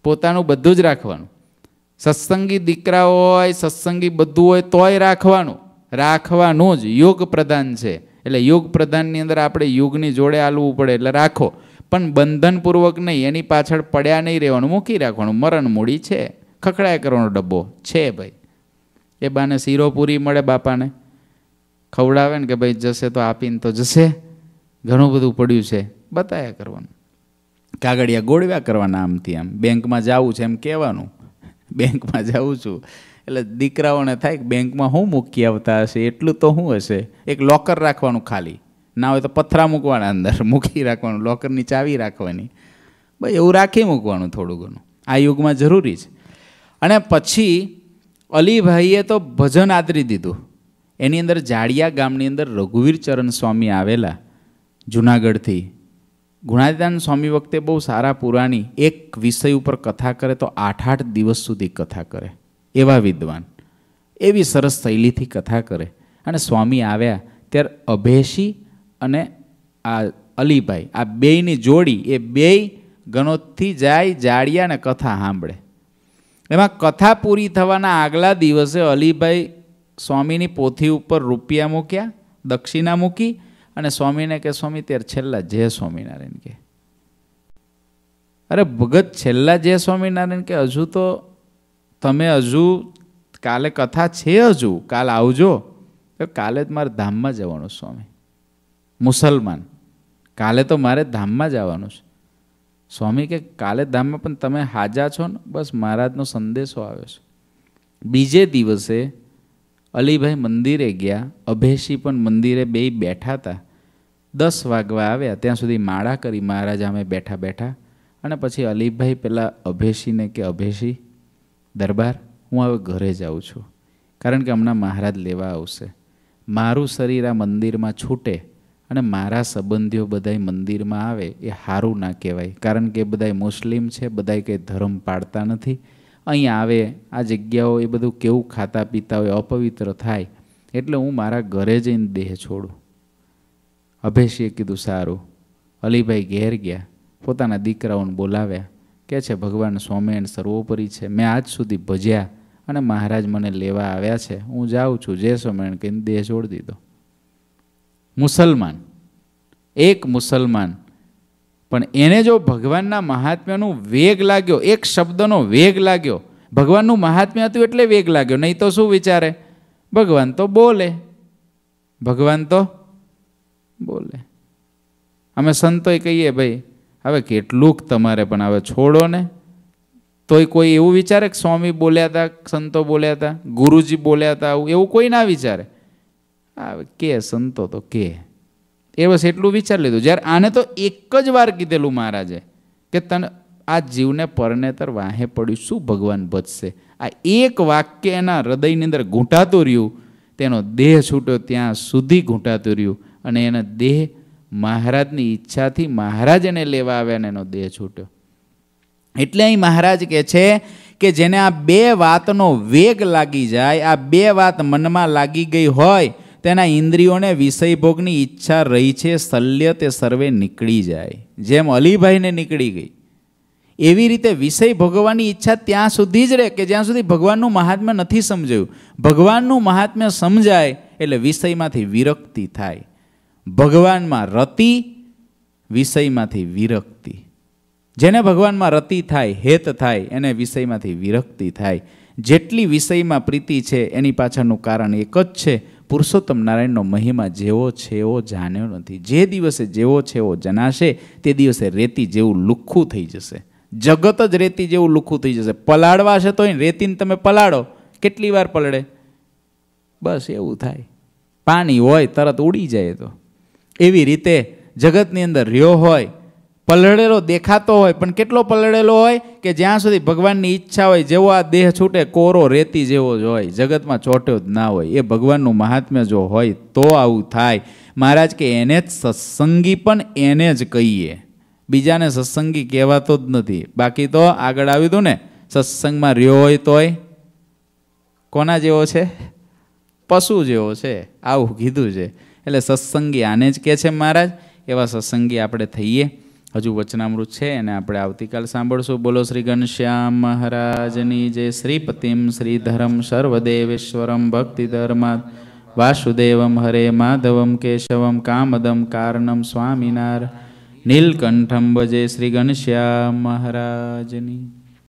પોતાનું બધું જ રાખવાનું સત્સંગી દીકરાઓ હોય સત્સંગી બધું હોય તોય રાખવાનું રાખવાનું જ યુગ પ્રધાન છે એટલે યુગ પ્રધાનની અંદર આપણે યુગની જોડે હાલવું પડે એટલે રાખો પણ બંધનપૂર્વક નહીં એની પાછળ પડ્યા નહીં રહેવાનું મૂકી રાખવાનું મરણ મૂડી છે ખખડાય કરવાનો ડબ્બો છે ભાઈ એ બાને શીરો પૂરી મળે બાપાને ખવડાવે ને કે ભાઈ જશે તો આપીને તો જશે ઘણું બધું પડ્યું છે બતાવ્યા કરવાનું કાગળિયા ગોળવ્યા કરવાના આમથી આમ બેંકમાં જવું છે એમ કહેવાનું બેંકમાં જાઉં છું એટલે દીકરાઓને થાય કે બેંકમાં શું મૂકી આવતા હશે એટલું તો શું હશે એક લોકર રાખવાનું ખાલી ના હોય તો પથરા મૂકવાના અંદર *laughs* મૂકી રાખવાનું લોકરની ચાવી રાખવાની ભાઈ એવું રાખી મૂકવાનું થોડું ઘણું આ યુગમાં જરૂરી છે અને પછી અલીભાઈએ તો ભજન આદરી દીધું એની અંદર જાડિયા ગામની અંદર રઘુવીર ચરણ સ્વામી આવેલા જુનાગઢથી ગુણાદાન સ્વામી વખતે બહુ સારા પુરાણી એક વિષય ઉપર કથા કરે તો આઠ આઠ દિવસ સુધી કથા કરે એવા વિદ્વાન એવી સરસ શૈલીથી કથા કરે અને સ્વામી આવ્યા ત્યારે અભેશી અને આ અલીભાઈ આ બેયની જોડી એ બેય ગણોતથી જાય જાડિયા અને કથા સાંભળે એમાં કથા પૂરી થવાના આગલા દિવસે અલીભાઈ સ્વામીની પોથી ઉપર રૂપિયા મૂક્યા દક્ષિણા મૂકી અને સ્વામીને કે સ્વામી ત્યારે છેલ્લા જય સ્વામિનારાયણ કે અરે ભગત છેલ્લા જય સ્વામિનારાયણ કે હજુ તો તમે હજુ કાલે કથા છે હજુ કાલ આવજો તો કાલે જ મારે ધામમાં જવાનું સ્વામી મુસલમાન કાલે તો મારે ધામમાં જવાનું છે સ્વામી કે કાલે ધામમાં પણ તમે હાજા છો ને બસ મહારાજનો સંદેશો આવ્યો છે બીજે દિવસે અલીભાઈ મંદિરે ગયા અભેશી પણ મંદિરે બે બેઠા હતા દસ વાગવા આવ્યા ત્યાં સુધી માળા કરી મહારાજ અમે બેઠા બેઠા અને પછી અલીભાઈ પેલા અભેશીને કે અભેશી દરબાર હું હવે ઘરે જાઉં છું કારણ કે હમણાં મહારાજ લેવા આવશે મારું શરીર આ મંદિરમાં છૂટે અને મારા સંબંધીઓ બધાય મંદિરમાં આવે એ સારું ના કહેવાય કારણ કે બધાય મુસ્લિમ છે બધાય કંઈ ધર્મ પાળતા નથી અહીં આવે આ જગ્યાઓ એ બધું કેવું ખાતા પીતા હોય અપવિત્ર થાય એટલે હું મારા ઘરે જઈને દેહ છોડું અભેશીએ કીધું સારું અલીભાઈ ઘેર ગયા પોતાના દીકરાઓને બોલાવ્યા કે છે ભગવાન સ્વામિનારાયણ સર્વોપરી છે મેં આજ સુધી ભજ્યા અને મહારાજ મને લેવા આવ્યા છે હું જાઉં છું જે સ્વામિનારાયણ કહીને દેહ છોડી દીધો મુસલમાન એક મુસલમાન પણ એને જો ભગવાનના મહાત્મ્યનું વેગ લાગ્યો એક શબ્દનો વેગ લાગ્યો ભગવાનનું મહાત્મ્ય હતું એટલે વેગ લાગ્યો નહીં તો શું વિચારે ભગવાન તો બોલે ભગવાન તો બોલે અમે સંતોય કહીએ ભાઈ હવે કેટલુંક તમારે પણ હવે છોડો ને તોય કોઈ એવું વિચારે કે સ્વામી બોલ્યા હતા સંતો બોલ્યા હતા ગુરુજી બોલ્યા હતા આવું એવું કોઈ ના વિચારે આ કે સંતો તો કે એ બસ એટલું વિચારી લીધું જ્યારે આને તો એક જ વાર કીધેલું મહારાજે કે તને આ જીવને પરનેતર વાહે પડ્યું શું ભગવાન ભજશે આ એક વાક્ય એના હૃદયની અંદર ઘૂંટાતું રહ્યું તેનો દેહ છૂટ્યો ત્યાં સુધી ઘૂંટાતું રહ્યું અને એના દેહ મહારાજની ઈચ્છાથી મહારાજ એને લેવા આવ્યા અને એનો દેહ છૂટ્યો એટલે અહીં મહારાજ કહે છે કે જેને આ બે વાતનો વેગ લાગી જાય આ બે વાત મનમાં લાગી ગઈ હોય તેના ઇન્દ્રિયોને વિષય ભોગની ઈચ્છા રહી છે શલ્ય તે સર્વે નીકળી જાય જેમ અલીભાઈને નીકળી ગઈ એવી રીતે વિષય ભોગવવાની ઈચ્છા ત્યાં સુધી જ રહે કે જ્યાં સુધી ભગવાનનું મહાત્મ્ય નથી સમજાયું ભગવાનનું મહાત્મ્ય સમજાય એટલે વિષયમાંથી વિરક્તિ થાય ભગવાનમાં રતિ વિષયમાંથી વિરક્તિ જેને ભગવાનમાં રતિ થાય હેત થાય એને વિષયમાંથી વિરક્તિ થાય જેટલી વિષયમાં પ્રીતિ છે એની પાછળનું કારણ એક જ છે પુરુષોત્તમ નારાયણનો મહિમા જેવો છે એવો જાણ્યો નથી જે દિવસે જેવો છે એવો જણાશે તે દિવસે રેતી જેવું લુખ્ખું થઈ જશે જગત જ રેતી જેવું લુખ્ખું થઈ જશે પલાળવા છે તો રેતીને તમે પલાળો કેટલી વાર પલળે બસ એવું થાય પાણી હોય તરત ઉડી જાય તો એવી રીતે જગતની અંદર રહ્યો હોય પલળેલો દેખાતો હોય પણ કેટલો પલળેલો હોય કે જ્યાં સુધી ભગવાનની ઈચ્છા હોય જેવો આ દેહ છૂટે કોરો રેતી જેવો જ હોય જગતમાં ચોટ્યો જ ના હોય એ ભગવાનનું મહાત્મ્ય જો હોય તો આવું થાય મહારાજ કે એને જ સત્સંગી પણ એને જ કહીએ બીજાને સત્સંગી કહેવાતો જ નથી બાકી તો આગળ આવ્યું હતું ને સત્સંગમાં રહ્યો હોય તોય કોના જેવો છે પશુ જેવો છે આવું કીધું છે એટલે સત્સંગી આને જ કહે છે મહારાજ એવા સત્સંગી આપણે થઈએ હજુ વચનામૃત છે અને આપણે આવતીકાલ સાંભળશું બોલો શ્રી ઘનશ્યામ મહારાજની જે શ્રીપતિમ શ્રીધરમ સર્વદેવેશ્વરમ ભક્તિધર્મા વાસુદેવમ હરે માધવમ કેશવમ કામદમ કારણમ સ્વામિનાર નીલકંઠમ ભજે શ્રી ઘનશ્યામ મહારાજની